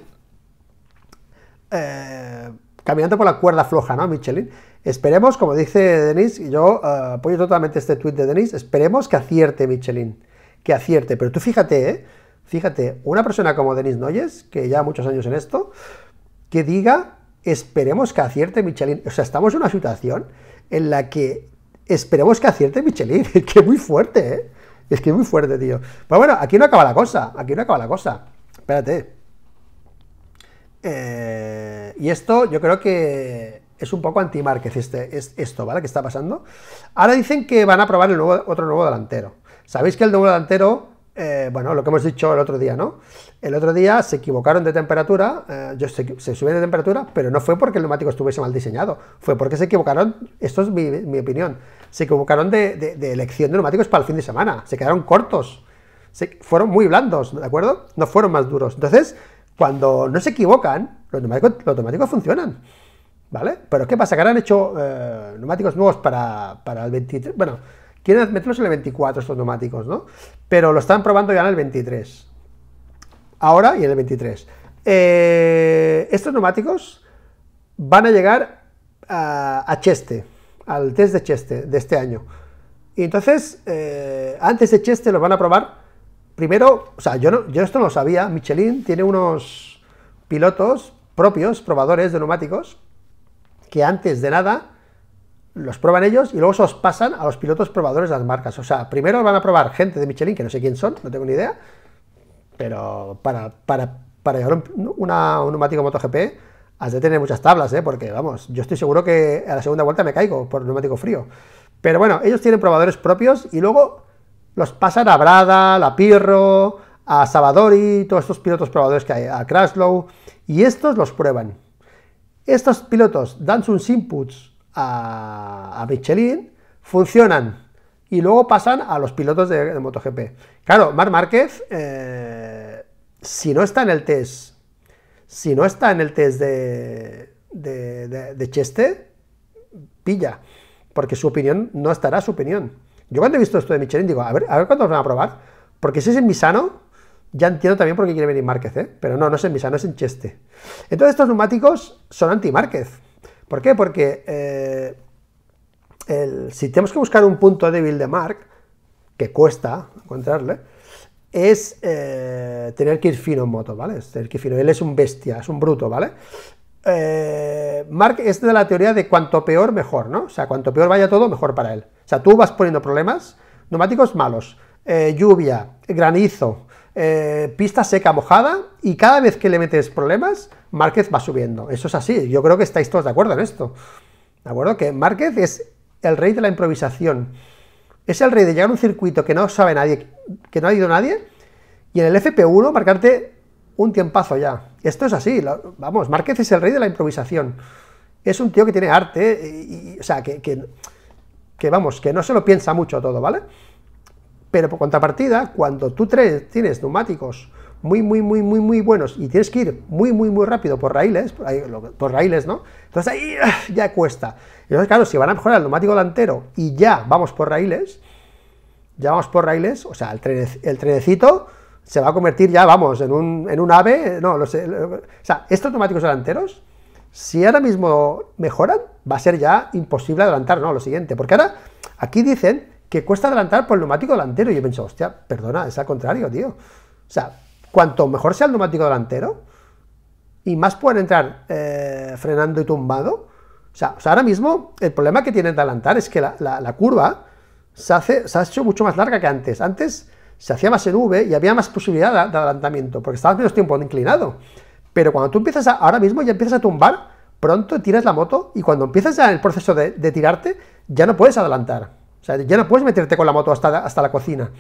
Eh, caminando por la cuerda floja, ¿no, Michelin? Esperemos, como dice Denis, yo eh, apoyo totalmente este tuit de Denis, esperemos que acierte Michelin, que acierte. Pero tú fíjate, ¿eh? Fíjate, una persona como Denis Noyes, que ya muchos años en esto, que diga, esperemos que acierte Michelin. O sea, estamos en una situación en la que esperemos que acierte Michelin, que muy fuerte, ¿eh? Es que es muy fuerte, tío. Pero bueno, aquí no acaba la cosa. Aquí no acaba la cosa. Espérate. Eh, y esto yo creo que es un poco anti-Márquez este, es esto, ¿vale? Que está pasando. Ahora dicen que van a probar otro nuevo delantero. Sabéis que el nuevo delantero eh, bueno, lo que hemos dicho el otro día, ¿no? El otro día se equivocaron de temperatura, eh, yo se, se subieron de temperatura, pero no fue porque el neumático estuviese mal diseñado, fue porque se equivocaron, esto es mi, opinión, se equivocaron de, elección de neumáticos para el fin de semana, se quedaron cortos, fueron muy blandos, ¿de acuerdo? No fueron más duros. Entonces, cuando no se equivocan, los neumáticos, funcionan. ¿Vale? Pero ¿qué pasa? Que ahora han hecho eh, neumáticos nuevos para, para el 23. Bueno, Quieren meterlos en el 24 estos neumáticos, ¿no? Pero lo están probando ya en el 23. Ahora y en el 23. Eh, estos neumáticos van a llegar a, Cheste, al test de Cheste de este año. Y entonces, eh, antes de Cheste los van a probar. Primero, o sea, yo, yo esto no lo sabía. Michelin tiene unos pilotos propios, probadores de neumáticos, que antes de nada los prueban ellos y luego se los pasan a los pilotos probadores de las marcas. O sea, primero van a probar gente de Michelin, que no sé quién son, no tengo ni idea, pero para, para, llevar un, neumático MotoGP has de tener muchas tablas, ¿eh? porque vamos, yo estoy seguro que a la segunda vuelta me caigo por neumático frío. Pero bueno, ellos tienen probadores propios y luego los pasan a Brada, a Pirro, a Sabadori, todos estos pilotos probadores que hay, a Crashlow, y estos los prueban. Estos pilotos dan sus inputs a, Michelin, funcionan y luego pasan a los pilotos de, MotoGP. Claro, Mar Márquez, eh, si no está en el test, si no está en el test de, de, Cheste, pilla, porque su opinión no estará su opinión. Yo cuando he visto esto de Michelin digo, a ver, a ver van a probar, porque si es en Misano, ya entiendo también por qué quiere venir Márquez, ¿eh? pero no, no es en Misano, es en Cheste. Entonces estos neumáticos son anti-Márquez. ¿Por qué? Porque eh, si tenemos que buscar un punto débil de Mark, que cuesta encontrarle, es eh, tener que ir fino en moto, ¿vale? Es que fino. Él es un bestia, es un bruto, ¿vale? Eh, Mark es de la teoría de cuanto peor, mejor, ¿no? O sea, cuanto peor vaya todo, mejor para él. O sea, tú vas poniendo problemas, neumáticos malos, lluvia, granizo, eh, pista seca mojada y cada vez que le metes problemas, Márquez va subiendo. Eso es así, yo creo que estáis todos de acuerdo en esto. ¿De acuerdo? Que Márquez es el rey de la improvisación. Es el rey de llegar a un circuito que no sabe nadie, que no ha ido nadie, y en el FP1 marcarte un tiempazo ya. Esto es así, vamos, Márquez es el rey de la improvisación. Es un tío que tiene arte, eh, y, o sea, que, que, que vamos, que no se lo piensa mucho todo, ¿vale? Pero por contrapartida, cuando tú tienes neumáticos muy, muy, muy, muy, muy buenos y tienes que ir muy, muy, muy rápido por raíles, por raíles, ¿no? Entonces ahí ya cuesta. Entonces, claro, si van a mejorar el neumático delantero y ya vamos por raíles, ya vamos por raíles, o sea, el, tren, el trenecito se va a convertir ya, vamos, en un, ave, no, lo sé, o sea, estos neumáticos delanteros, si ahora mismo mejoran, va a ser ya imposible adelantar, ¿no? Lo siguiente, porque ahora aquí dicen que cuesta adelantar por el neumático delantero. Y yo pensaba, hostia, perdona, es al contrario, tío. O sea, cuanto mejor sea el neumático delantero y más pueden entrar eh, frenando y tumbado. O sea, ahora mismo el problema que tienen de adelantar es que la, curva se, hace, se ha hecho mucho más larga que antes. Antes se hacía más en V y había más posibilidad de, adelantamiento, porque estabas menos tiempo inclinado. Pero cuando tú empiezas a, ahora mismo ya empiezas a tumbar, pronto tiras la moto y cuando empiezas ya el proceso de tirarte, ya no puedes adelantar. O sea, ya no puedes meterte con la moto hasta, hasta la cocina.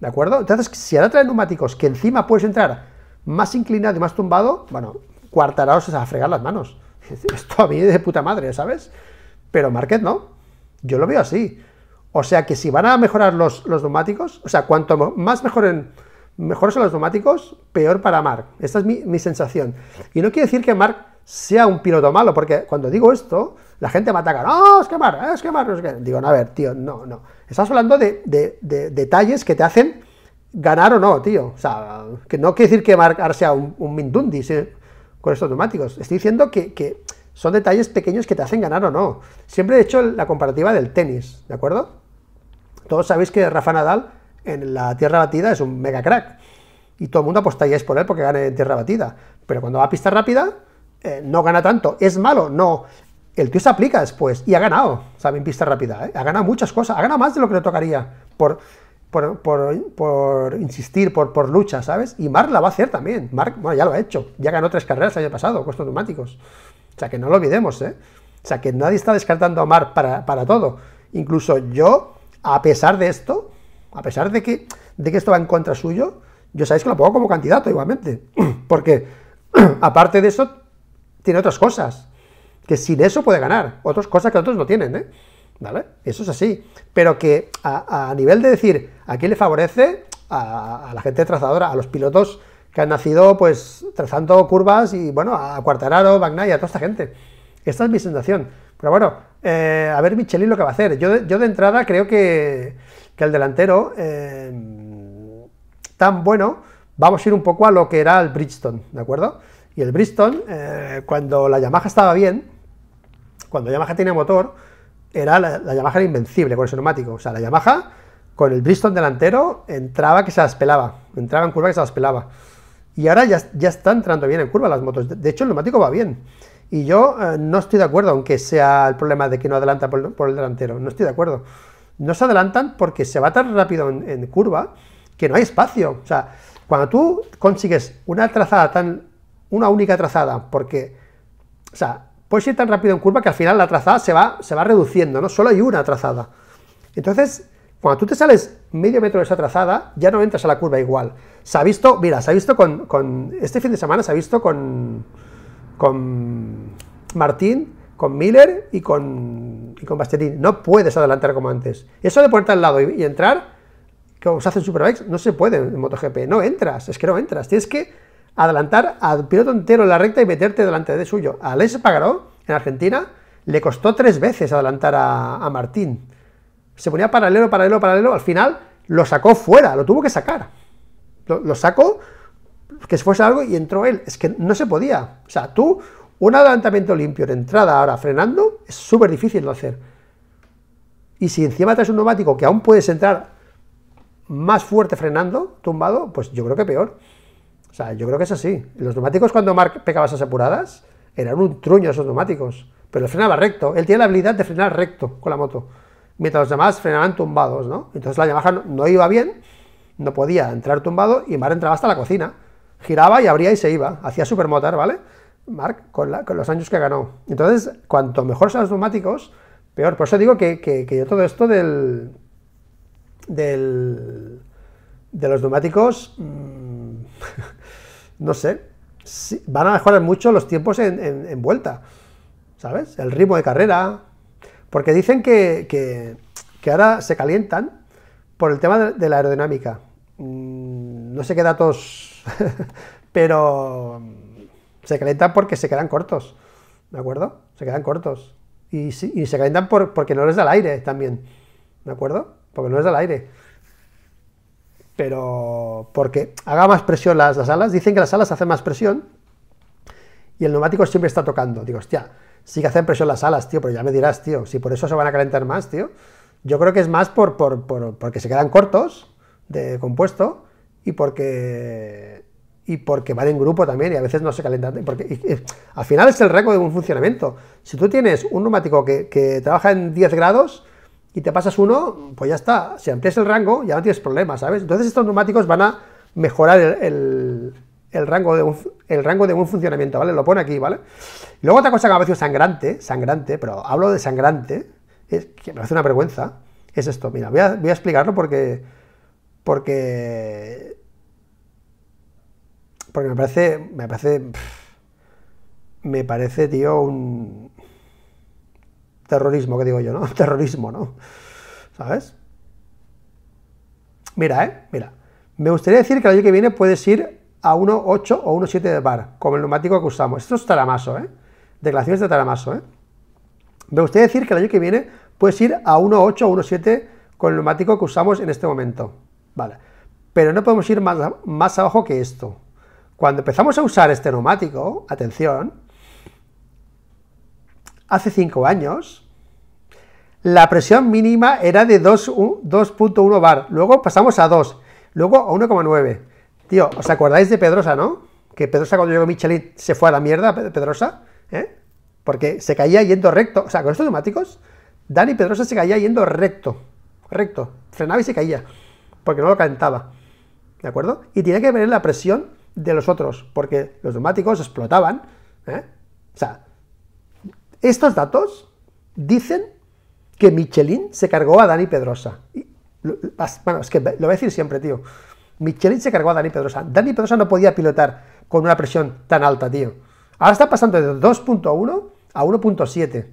¿De acuerdo? Entonces, si ahora traen neumáticos que encima puedes entrar más inclinado y más tumbado, bueno, cuartaraos a fregar las manos. Esto a mí de puta madre, ¿sabes? Pero Market no. Yo lo veo así. O sea que si van a mejorar los, neumáticos, o sea, cuanto más mejoren, mejor son los neumáticos, peor para Mark Esta es mi, mi sensación. Y no quiere decir que Marc sea un piloto malo, porque cuando digo esto, la gente me ataca, no, es quemar, es es Digo, a ver, tío, no, no. Estás hablando de, detalles que te hacen ganar o no, tío. O sea, que no quiere decir que marcar sea un, mindundis con estos neumáticos. Estoy diciendo que, son detalles pequeños que te hacen ganar o no. Siempre he hecho la comparativa del tenis, ¿de acuerdo? Todos sabéis que Rafa Nadal en la tierra batida es un mega crack. Y todo el mundo es por él porque gana en tierra batida. Pero cuando va a pista rápida, eh, no gana tanto. ¿Es malo? No el tío se aplica después y ha ganado, sabes, en pista rápida. ¿eh? Ha ganado muchas cosas, ha ganado más de lo que le tocaría por, por, insistir, por, por lucha, ¿sabes? Y Mark la va a hacer también. Mark, bueno, ya lo ha hecho, ya ganó tres carreras el año pasado, costos neumáticos. O sea, que no lo olvidemos, ¿eh? O sea, que nadie está descartando a Mark para, todo. Incluso yo, a pesar de esto, a pesar de que, de que esto va en contra suyo, yo sabéis que lo pongo como candidato igualmente. Porque, aparte de eso, tiene otras cosas que sin eso puede ganar. Otras cosas que otros no tienen, ¿eh? ¿Vale? Eso es así. Pero que a, nivel de decir, a quién le favorece a, la gente trazadora, a los pilotos que han nacido, pues, trazando curvas y, bueno, a Cuartararo, y a toda esta gente. Esta es mi sensación. Pero bueno, eh, a ver Michelin lo que va a hacer. Yo, yo de entrada creo que, el delantero, eh, tan bueno, vamos a ir un poco a lo que era el Bridgestone, ¿de acuerdo? Y el Bridgestone, eh, cuando la Yamaha estaba bien, cuando Yamaha tenía motor, era la, Yamaha era invencible con ese neumático. O sea, la Yamaha con el Bristol delantero entraba que se las pelaba, entraba en curva que se las pelaba. Y ahora ya, ya está entrando bien en curva las motos. De hecho, el neumático va bien. Y yo eh, no estoy de acuerdo, aunque sea el problema de que no adelanta por, el delantero. No estoy de acuerdo. No se adelantan porque se va tan rápido en, en curva que no hay espacio. O sea, cuando tú consigues una trazada tan. una única trazada, porque. O sea, puedes ir tan rápido en curva que al final la trazada se va, se va reduciendo, ¿no? Solo hay una trazada. Entonces, cuando tú te sales medio metro de esa trazada, ya no entras a la curva igual. Se ha visto, mira, se ha visto con, este fin de semana se ha visto con, con Martín, con Miller y con, y con No puedes adelantar como antes. Eso de ponerte al lado y, entrar, como se hace en Superbikes, no se puede en MotoGP. No entras, es que no entras. Tienes que adelantar al piloto entero en la recta y meterte delante de suyo. A Alex Pagaró, en Argentina, le costó tres veces adelantar a, Martín. Se ponía paralelo, paralelo, paralelo, al final lo sacó fuera, lo tuvo que sacar. Lo, sacó, que se fuese algo y entró él. Es que no se podía. O sea, tú, un adelantamiento limpio de entrada ahora frenando, es súper difícil de hacer. Y si encima traes un neumático que aún puedes entrar más fuerte frenando, tumbado, pues yo creo que peor sea, yo creo que es así. Los neumáticos cuando Marc pegaba esas apuradas, eran un truño esos neumáticos, pero él frenaba recto. Él tiene la habilidad de frenar recto con la moto, mientras los demás frenaban tumbados, ¿no? Entonces la Yamaha no iba bien, no podía entrar tumbado y Mar entraba hasta la cocina. Giraba y abría y se iba. Hacía supermotar ¿vale? Marc, con, los años que ganó. Entonces, cuanto mejor sean los neumáticos, peor. Por eso digo que, yo todo esto del, del, de los neumáticos mm, no sé, van a mejorar mucho los tiempos en, en, vuelta, ¿sabes? El ritmo de carrera, porque dicen que, ahora se calientan por el tema de, la aerodinámica. Mm, no sé qué datos, pero se calientan porque se quedan cortos, ¿de acuerdo? Se quedan cortos. Y, se calientan porque no les da el aire también, ¿de acuerdo? Porque no les da el aire pero porque haga más presión las, las alas, dicen que las alas hacen más presión y el neumático siempre está tocando. Digo, hostia, sí que hacen presión las alas, tío, pero ya me dirás, tío, si por eso se van a calentar más, tío. Yo creo que es más por, porque se quedan cortos de compuesto y porque y porque van en grupo también y a veces no se calentan. Porque, al final es el récord de un funcionamiento. Si tú tienes un neumático que, que trabaja en 10 grados, y te pasas uno, pues ya está. Si amplias el rango, ya no tienes problema, ¿sabes? Entonces estos neumáticos van a mejorar el, el, rango, de un, el rango de un funcionamiento, ¿vale? Lo pone aquí, ¿vale? luego otra cosa que me parece sangrante, sangrante, pero hablo de sangrante, es que me hace una vergüenza, es esto. Mira, voy a, voy a explicarlo porque... Porque... Porque me parece... Me parece... me parece, tío, un, terrorismo, que digo yo, ¿no? Terrorismo, ¿no? ¿Sabes? Mira, ¿eh? Mira. Me gustaría decir que el año que viene puedes ir a 1.8 o 1.7 de bar, con el neumático que usamos. Esto es Taramaso, ¿eh? Declaraciones de Taramaso, ¿eh? Me gustaría decir que el año que viene puedes ir a 1.8 o 1.7 con el neumático que usamos en este momento. Vale. Pero no podemos ir más, más abajo que esto. Cuando empezamos a usar este neumático, atención, hace cinco años, la presión mínima era de 2.1 bar, luego pasamos a 2, luego a 1,9. Tío, ¿os acordáis de Pedrosa, no? Que Pedrosa cuando llegó Michelin se fue a la mierda, Pedrosa, ¿eh? Porque se caía yendo recto, o sea, con estos neumáticos, Dani Pedrosa se caía yendo recto, recto, frenaba y se caía, porque no lo calentaba, ¿de acuerdo? Y tiene que ver la presión de los otros, porque los neumáticos explotaban, ¿eh? O sea, estos datos dicen que Michelin se cargó a Dani Pedrosa. bueno, es que lo voy a decir siempre, tío. Michelin se cargó a Dani Pedrosa. Dani Pedrosa no podía pilotar con una presión tan alta, tío. Ahora está pasando de 2.1 a 1.7.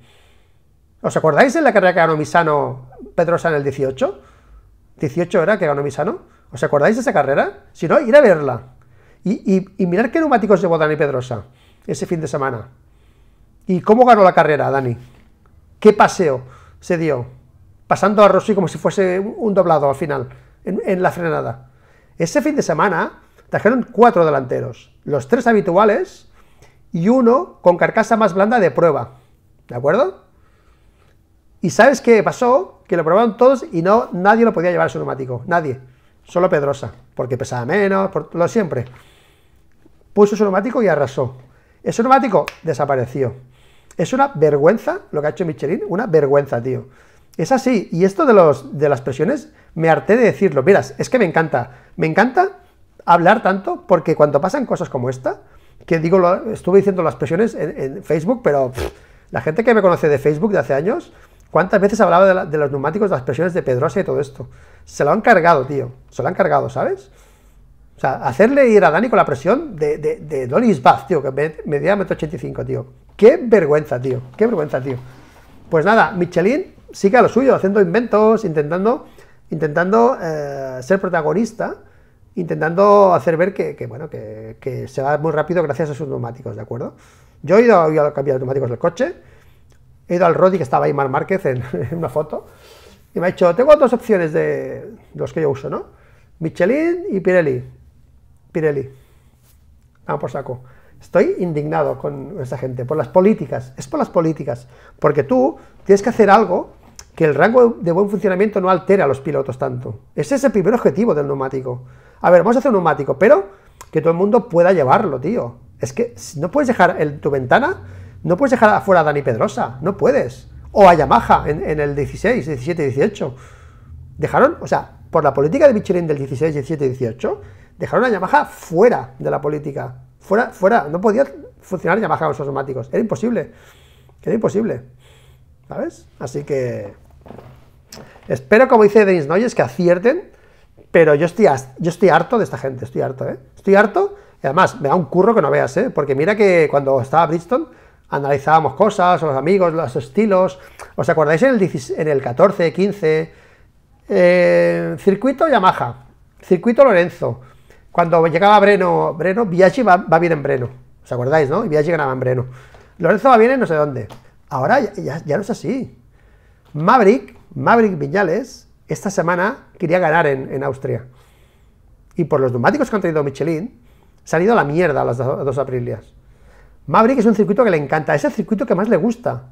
¿Os acordáis de la carrera que ganó Misano Pedrosa en el 18? 18 era que ganó Misano. ¿Os acordáis de esa carrera? Si no, ir a verla. Y, y mirar qué neumáticos llevó Dani Pedrosa ese fin de semana. ¿Y cómo ganó la carrera, Dani? ¿Qué paseo se dio? Pasando a Rossi como si fuese un doblado al final, en, la frenada. Ese fin de semana trajeron cuatro delanteros, los tres habituales y uno con carcasa más blanda de prueba. ¿De acuerdo? ¿Y sabes qué pasó? Que lo probaron todos y no, nadie lo podía llevar a su neumático. Nadie. Solo Pedrosa. Porque pesaba menos, por lo siempre. Puso su neumático y arrasó. Ese neumático desapareció. Es una vergüenza lo que ha hecho Michelin, una vergüenza, tío. Es así, y esto de, los, de las presiones, me harté de decirlo. Miras, es que me encanta, me encanta hablar tanto, porque cuando pasan cosas como esta, que digo, lo, estuve diciendo las presiones en, Facebook, pero la gente que me conoce de Facebook de hace años, ¿cuántas veces hablaba de, los neumáticos, de las presiones de Pedrosa y todo esto? Se lo han cargado, tío, se lo han cargado, ¿sabes? O sea, hacerle ir a Dani con la presión de, de, de Donis Bath, tío, que medía 1,85 tío. Qué vergüenza, tío. Qué vergüenza, tío. Pues nada, Michelin sigue a lo suyo, haciendo inventos, intentando, intentando eh, ser protagonista, intentando hacer ver que, bueno, que, se va muy rápido gracias a sus neumáticos, ¿de acuerdo? Yo he ido, a cambiar neumáticos del coche, he ido al Roddy que estaba ahí Mar Márquez en, en una foto, y me ha dicho, tengo dos opciones de los que yo uso, ¿no? Michelin y Pirelli Pirelli. Vamos por saco. Estoy indignado con esa gente, por las políticas. Es por las políticas. Porque tú tienes que hacer algo que el rango de buen funcionamiento no altera a los pilotos tanto. Ese es el primer objetivo del neumático. A ver, vamos a hacer un neumático, pero que todo el mundo pueda llevarlo, tío. Es que no puedes dejar el, tu ventana, no puedes dejar afuera a Dani Pedrosa, no puedes. O a Yamaha en, el 16, 17, 18. Dejaron, o sea, por la política de Michelin del 16, 17 18, dejaron a Yamaha fuera de la política. Fuera, fuera. No podía funcionar Yamaha con esos automáticos. Era imposible. Era imposible. ¿Sabes? Así que. Espero, como dice Denis Noyes, que acierten. Pero yo estoy, yo estoy harto de esta gente. Estoy harto, ¿eh? Estoy harto. Y además, me da un curro que no veas, ¿eh? Porque mira que cuando estaba Bridgestone analizábamos cosas, los amigos, los estilos. ¿Os acordáis en el, en el 14, 15? Eh, circuito Yamaha, circuito Lorenzo, cuando llegaba Breno, Breno, Biaggi va, bien en Breno. ¿Os acordáis, no? Y ganaba en Breno. Lorenzo va bien en no sé dónde. Ahora ya, no es así. Maverick, Maverick Viñales, esta semana quería ganar en, Austria. Y por los neumáticos que han traído Michelin, se han ido a la mierda a las dos, aprilias. Maverick es un circuito que le encanta, es el circuito que más le gusta.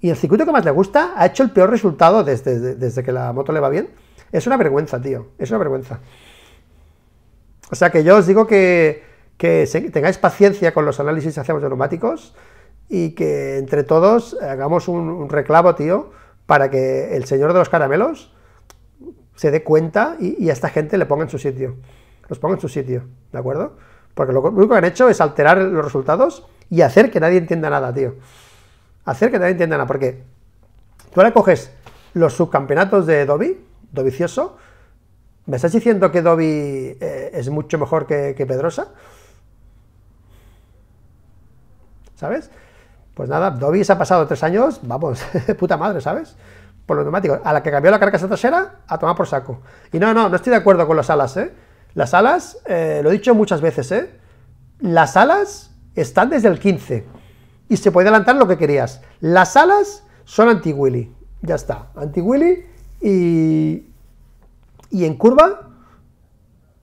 Y el circuito que más le gusta ha hecho el peor resultado desde, desde que la moto le va bien. Es una vergüenza, tío. Es una vergüenza. O sea que yo os digo que, tengáis paciencia con los análisis que hacemos de neumáticos y que entre todos hagamos un, reclavo, reclamo, tío, para que el señor de los caramelos se dé cuenta y, a esta gente le ponga en su sitio. Los ponga en su sitio, ¿de acuerdo? Porque lo, único que han hecho es alterar los resultados y hacer que nadie entienda nada, tío. Hacer que nadie entienda nada, porque tú ahora coges los subcampeonatos de Dobby, Dovicioso, ¿Me estás diciendo que Dobby eh, es mucho mejor que, Pedrosa? ¿Sabes? Pues nada, Dobby se ha pasado tres años, vamos, puta madre, ¿sabes? Por lo neumáticos. A la que cambió la carcasa trasera, a tomar por saco. Y no, no, no estoy de acuerdo con las alas, ¿eh? Las alas, eh, lo he dicho muchas veces, ¿eh? Las alas están desde el 15 y se puede adelantar lo que querías. Las alas son anti-Willy, ya está, anti-Willy y, y en curva,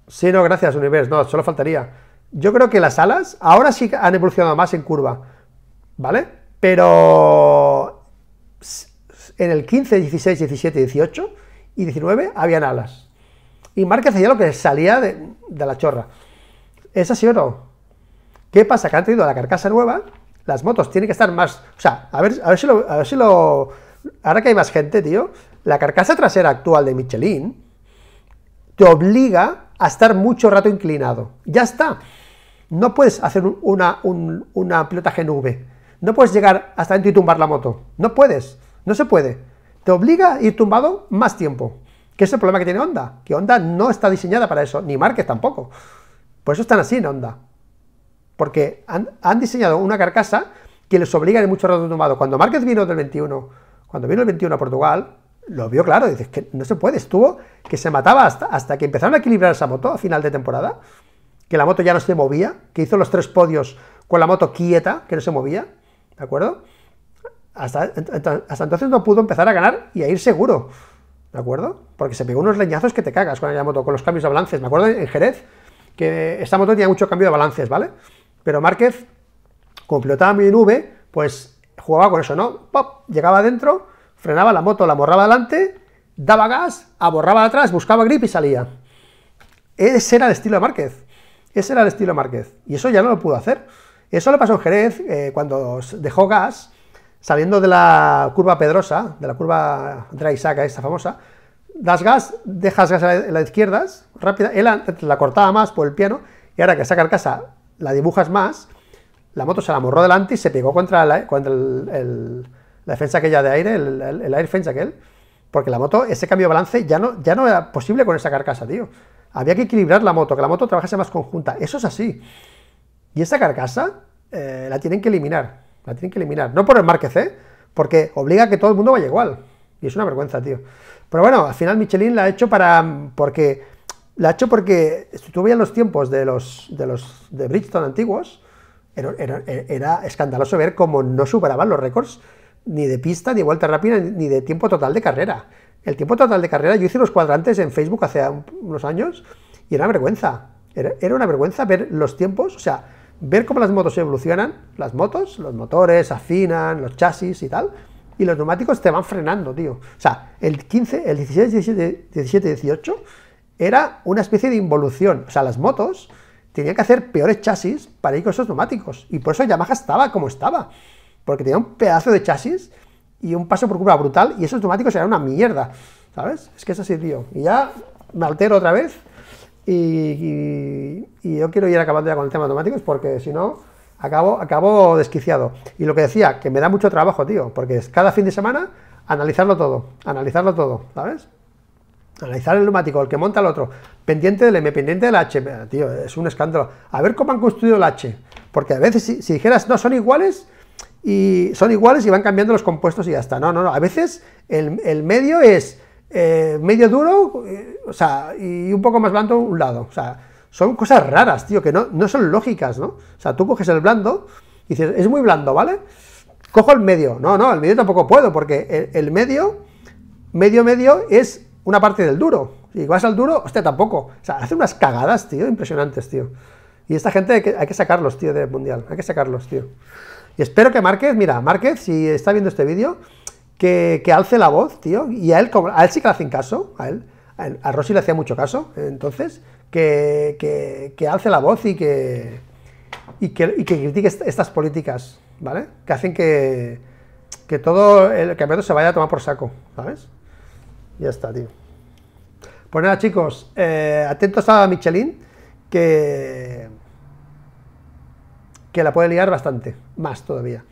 sí, no, gracias, Universo, no, solo faltaría. Yo creo que las alas ahora sí han evolucionado más en curva, ¿vale? Pero en el 15, 16, 17, 18 y 19 habían alas. Y Márquez hacía lo que salía de, la chorra. ¿Es así o no? ¿Qué pasa? Que han tenido la carcasa nueva, las motos tienen que estar más. O sea, a ver, a si lo. A ver si lo ahora que hay más gente, tío, la carcasa trasera actual de Michelin te obliga a estar mucho rato inclinado. Ya está. No puedes hacer una, una pilotaje en V. No puedes llegar hasta dentro y tumbar la moto. No puedes. No se puede. Te obliga a ir tumbado más tiempo. Que es el problema que tiene Honda. Que Honda no está diseñada para eso. Ni Márquez tampoco. Por eso están así en Honda. Porque han, han diseñado una carcasa que les obliga a ir mucho rato tumbado. Cuando Márquez vino del 21, cuando vino el 21 a Portugal, lo vio claro, dices que no se puede, estuvo que se mataba hasta, hasta que empezaron a equilibrar esa moto a final de temporada, que la moto ya no se movía, que hizo los tres podios con la moto quieta, que no se movía, ¿de acuerdo? Hasta, entonces no pudo empezar a ganar y a ir seguro, ¿de acuerdo? Porque se pegó unos leñazos que te cagas con la moto, con los cambios de balances. Me acuerdo en Jerez que esta moto tenía mucho cambio de balances, ¿vale? Pero Márquez, como pilotaba mi nube, pues jugaba con eso, ¿no? Pop, llegaba adentro frenaba la moto, la borraba adelante, daba gas, aborraba atrás, buscaba grip y salía. Ese era el estilo de Márquez. Ese era el estilo de Márquez. Y eso ya no lo pudo hacer. Eso le pasó en Jerez eh, cuando dejó gas, saliendo de la curva pedrosa, de la curva dry saca esta famosa, das gas, dejas gas a la izquierdas, rápida, él la cortaba más por el piano, y ahora que saca casa la dibujas más, la moto se la morró delante y se pegó contra, el la defensa aquella de aire, el, el, air fence aquel, porque la moto, ese cambio de balance ya no, ya no era posible con esa carcasa, tío. Había que equilibrar la moto, que la moto trabajase más conjunta. Eso es así. Y esa carcasa eh, la tienen que eliminar. La tienen que eliminar. No por el Márquez, ¿eh? Porque obliga a que todo el mundo vaya igual. Y es una vergüenza, tío. Pero bueno, al final Michelin la ha hecho para. Mm, porque. La ha hecho porque. Si tú veías los tiempos de los. de los. de Bridgestone antiguos. Era, era escandaloso ver cómo no superaban los récords ni de pista, ni de vuelta rápida, ni de tiempo total de carrera. El tiempo total de carrera, yo hice los cuadrantes en Facebook hace unos años y era una vergüenza. Era, una vergüenza ver los tiempos, o sea, ver cómo las motos evolucionan, las motos, los motores, afinan, los chasis y tal, y los neumáticos te van frenando, tío. O sea, el 15, el 16, 17, 17 18 era una especie de involución. O sea, las motos tenían que hacer peores chasis para ir con esos neumáticos. Y por eso Yamaha estaba como estaba porque tenía un pedazo de chasis y un paso por curva brutal, y esos neumáticos eran una mierda, ¿sabes? Es que es así, tío. Y ya me altero otra vez, y, y, yo quiero ir acabando ya con el tema de neumáticos, porque si no, acabo, acabo desquiciado. Y lo que decía, que me da mucho trabajo, tío, porque es cada fin de semana analizarlo todo, analizarlo todo, ¿sabes? Analizar el neumático, el que monta el otro, pendiente del M, pendiente del H, tío, es un escándalo. A ver cómo han construido el H, porque a veces si dijeras no son iguales, y son iguales y van cambiando los compuestos y ya está. No, no, no. A veces el, medio es eh, medio duro, eh, o sea, y un poco más blando un lado. O sea, son cosas raras, tío, que no, son lógicas, ¿no? O sea, tú coges el blando y dices, es muy blando, ¿vale? Cojo el medio. No, no, el medio tampoco puedo, porque el, medio, medio, medio es una parte del duro. y vas al duro, hostia, tampoco. O sea, hace unas cagadas, tío, impresionantes, tío. Y esta gente hay que, hay que sacarlos, tío, de mundial. Hay que sacarlos, tío. Y espero que Márquez, mira, Márquez, si está viendo este vídeo, que, que, alce la voz, tío. Y a él, a él sí que le hacen caso, a él. A, Rossi le hacía mucho caso, entonces, que, que, alce la voz y que, y que, critique estas políticas, ¿vale? Que hacen que, que todo el campeonato se vaya a tomar por saco, ¿sabes? Ya está, tío. Pues nada, chicos, eh, atentos a Michelin, que, que la puede liar bastante, más todavía.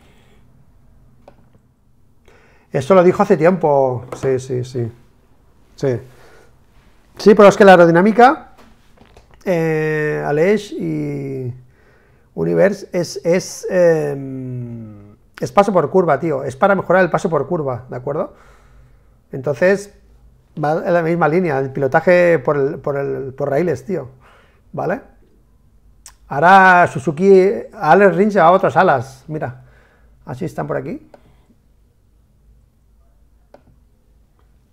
Eso lo dijo hace tiempo, sí, sí, sí. Sí, sí pero es que la aerodinámica, eh, y Universe, es, es, em, es paso por curva, tío, es para mejorar el paso por curva, ¿de acuerdo? Entonces, va en la misma línea, el pilotaje por, el, por, el, por raíles, tío, ¿vale? Ahora Suzuki Alex Rins llevaba otras alas. Mira, así están por aquí.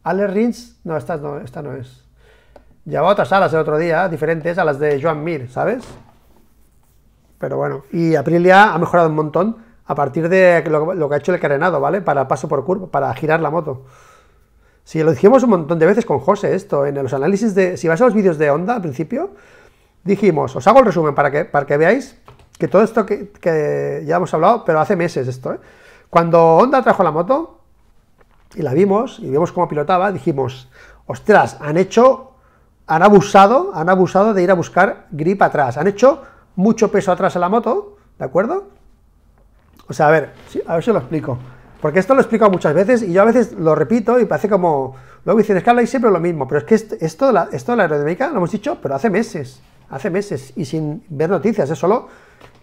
Alex Rins, no, esta no, esta no es. Llevaba otras alas el otro día, diferentes a las de Joan Mir, ¿sabes? Pero bueno, y Aprilia ha mejorado un montón a partir de lo, que ha hecho el carenado, ¿vale? Para paso por curva, para girar la moto. Si lo dijimos un montón de veces con José esto, en los análisis de... Si vas a los vídeos de Honda al principio, dijimos, os hago el resumen para que, para que veáis que todo esto que, ya hemos hablado, pero hace meses esto, ¿eh? cuando Honda trajo la moto y la vimos y vimos cómo pilotaba, dijimos, ostras, han hecho, han abusado, han abusado de ir a buscar grip atrás, han hecho mucho peso atrás a la moto, ¿de acuerdo? O sea, a ver, a ver si lo explico. Porque esto lo he explicado muchas veces y yo a veces lo repito y parece como, luego dicen, es que habláis siempre lo mismo, pero es que esto, esto, la, esto de la aerodinámica lo hemos dicho, pero hace meses hace meses y sin ver noticias, es solo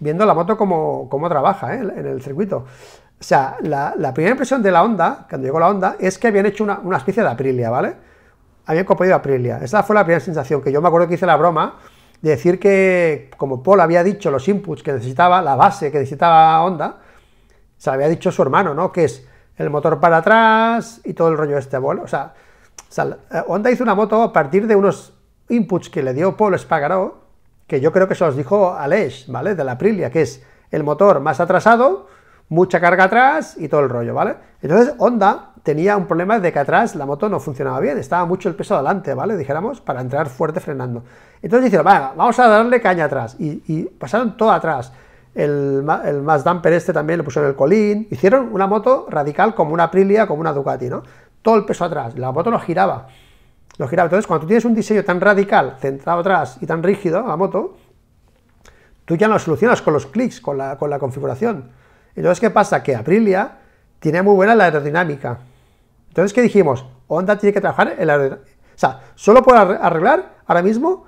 viendo la moto como, trabaja ¿eh? en el circuito. O sea, la, primera impresión de la Honda, cuando llegó la Honda, es que habían hecho una, especie de Aprilia, ¿vale? Habían copiado Aprilia. Esa fue la primera sensación, que yo me acuerdo que hice la broma de decir que, como Paul había dicho los inputs que necesitaba, la base que necesitaba Honda, se la había dicho su hermano, ¿no? Que es el motor para atrás y todo el rollo este, bueno, o sea, eh, Honda hizo una moto a partir de unos inputs que le dio Paul Spagaro, que yo creo que se los dijo Aleix, ¿vale? De la Aprilia, que es el motor más atrasado, mucha carga atrás y todo el rollo, ¿vale? Entonces Honda tenía un problema de que atrás la moto no funcionaba bien, estaba mucho el peso adelante, ¿vale? Dijéramos, para entrar fuerte frenando. Entonces dijeron, venga, vamos a darle caña atrás, y, pasaron todo atrás. El, más damper este también le pusieron el colín, hicieron una moto radical como una Aprilia, como una Ducati, ¿no? Todo el peso atrás, la moto no giraba. Entonces, cuando tú tienes un diseño tan radical, centrado atrás y tan rígido a la moto, tú ya lo solucionas con los clics, con la, con la configuración. Entonces, ¿qué pasa? Que Aprilia tiene muy buena la aerodinámica. Entonces, ¿qué dijimos? Honda tiene que trabajar en la aerodinámica. O sea, solo puede arreglar ahora mismo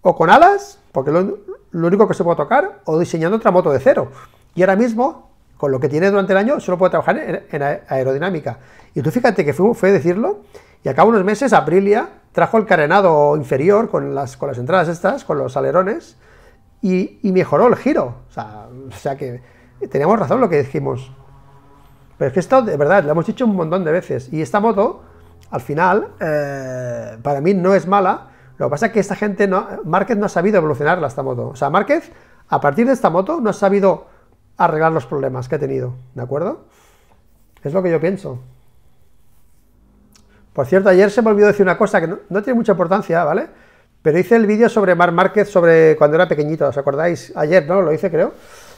o con alas, porque lo, lo, único que se puede tocar, o diseñando otra moto de cero. Y ahora mismo, con lo que tiene durante el año, solo puede trabajar en, en aerodinámica. Y tú fíjate que fue, fue decirlo y a cabo unos meses, Aprilia trajo el carenado inferior con las, con las entradas estas, con los alerones, y, mejoró el giro. O sea, que teníamos razón lo que dijimos. Pero es que esto, de verdad, lo hemos dicho un montón de veces. Y esta moto, al final, eh, para mí no es mala. Lo que pasa es que esta gente, no, Márquez no ha sabido evolucionarla esta moto. O sea, Márquez, a partir de esta moto, no ha sabido arreglar los problemas que ha tenido. ¿De acuerdo? Es lo que yo pienso. Por cierto, ayer se me olvidó decir una cosa que no, tiene mucha importancia, ¿vale? Pero hice el vídeo sobre Mar Márquez, sobre cuando era pequeñito, ¿os acordáis? Ayer, ¿no? Lo hice, creo.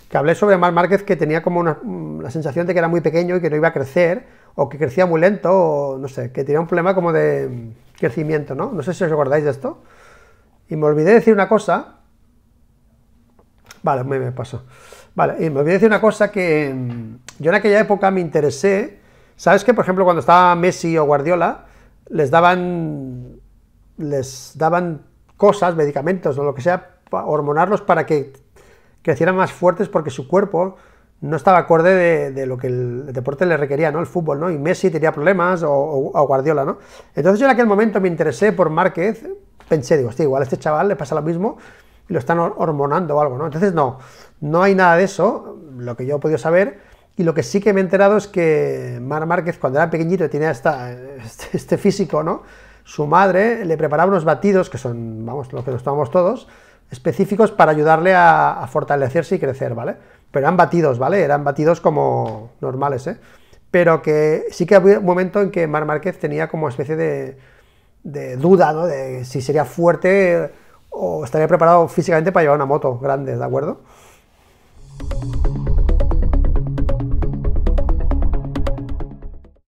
Que hablé sobre Mar Márquez que tenía como una, la sensación de que era muy pequeño y que no iba a crecer, o que crecía muy lento, o no sé, que tenía un problema como de crecimiento, ¿no? No sé si os acordáis de esto. Y me olvidé decir una cosa. Vale, me, me pasó. Vale, y me olvidé decir una cosa que mm, yo en aquella época me interesé ¿Sabes que, por ejemplo, cuando estaba Messi o Guardiola, les daban, les daban cosas, medicamentos o lo que sea, hormonarlos para que crecieran más fuertes porque su cuerpo no estaba acorde de, lo que el deporte le requería, ¿no? El fútbol, ¿no? Y Messi tenía problemas o, o, Guardiola, ¿no? Entonces yo en aquel momento me interesé por Márquez, pensé, digo, igual a este chaval le pasa lo mismo y lo están hormonando o algo, ¿no? Entonces no, no hay nada de eso, lo que yo he podido saber, y lo que sí que me he enterado es que Mar Márquez, cuando era pequeñito, tenía este, este, físico, ¿no? Su madre le preparaba unos batidos, que son, vamos, lo que nos tomamos todos, específicos para ayudarle a, fortalecerse y crecer, ¿vale? Pero eran batidos, ¿vale? Eran batidos como normales, ¿eh? Pero que sí que había un momento en que Mar Márquez tenía como especie de, de duda, ¿no? De si sería fuerte o estaría preparado físicamente para llevar una moto grande, ¿de acuerdo?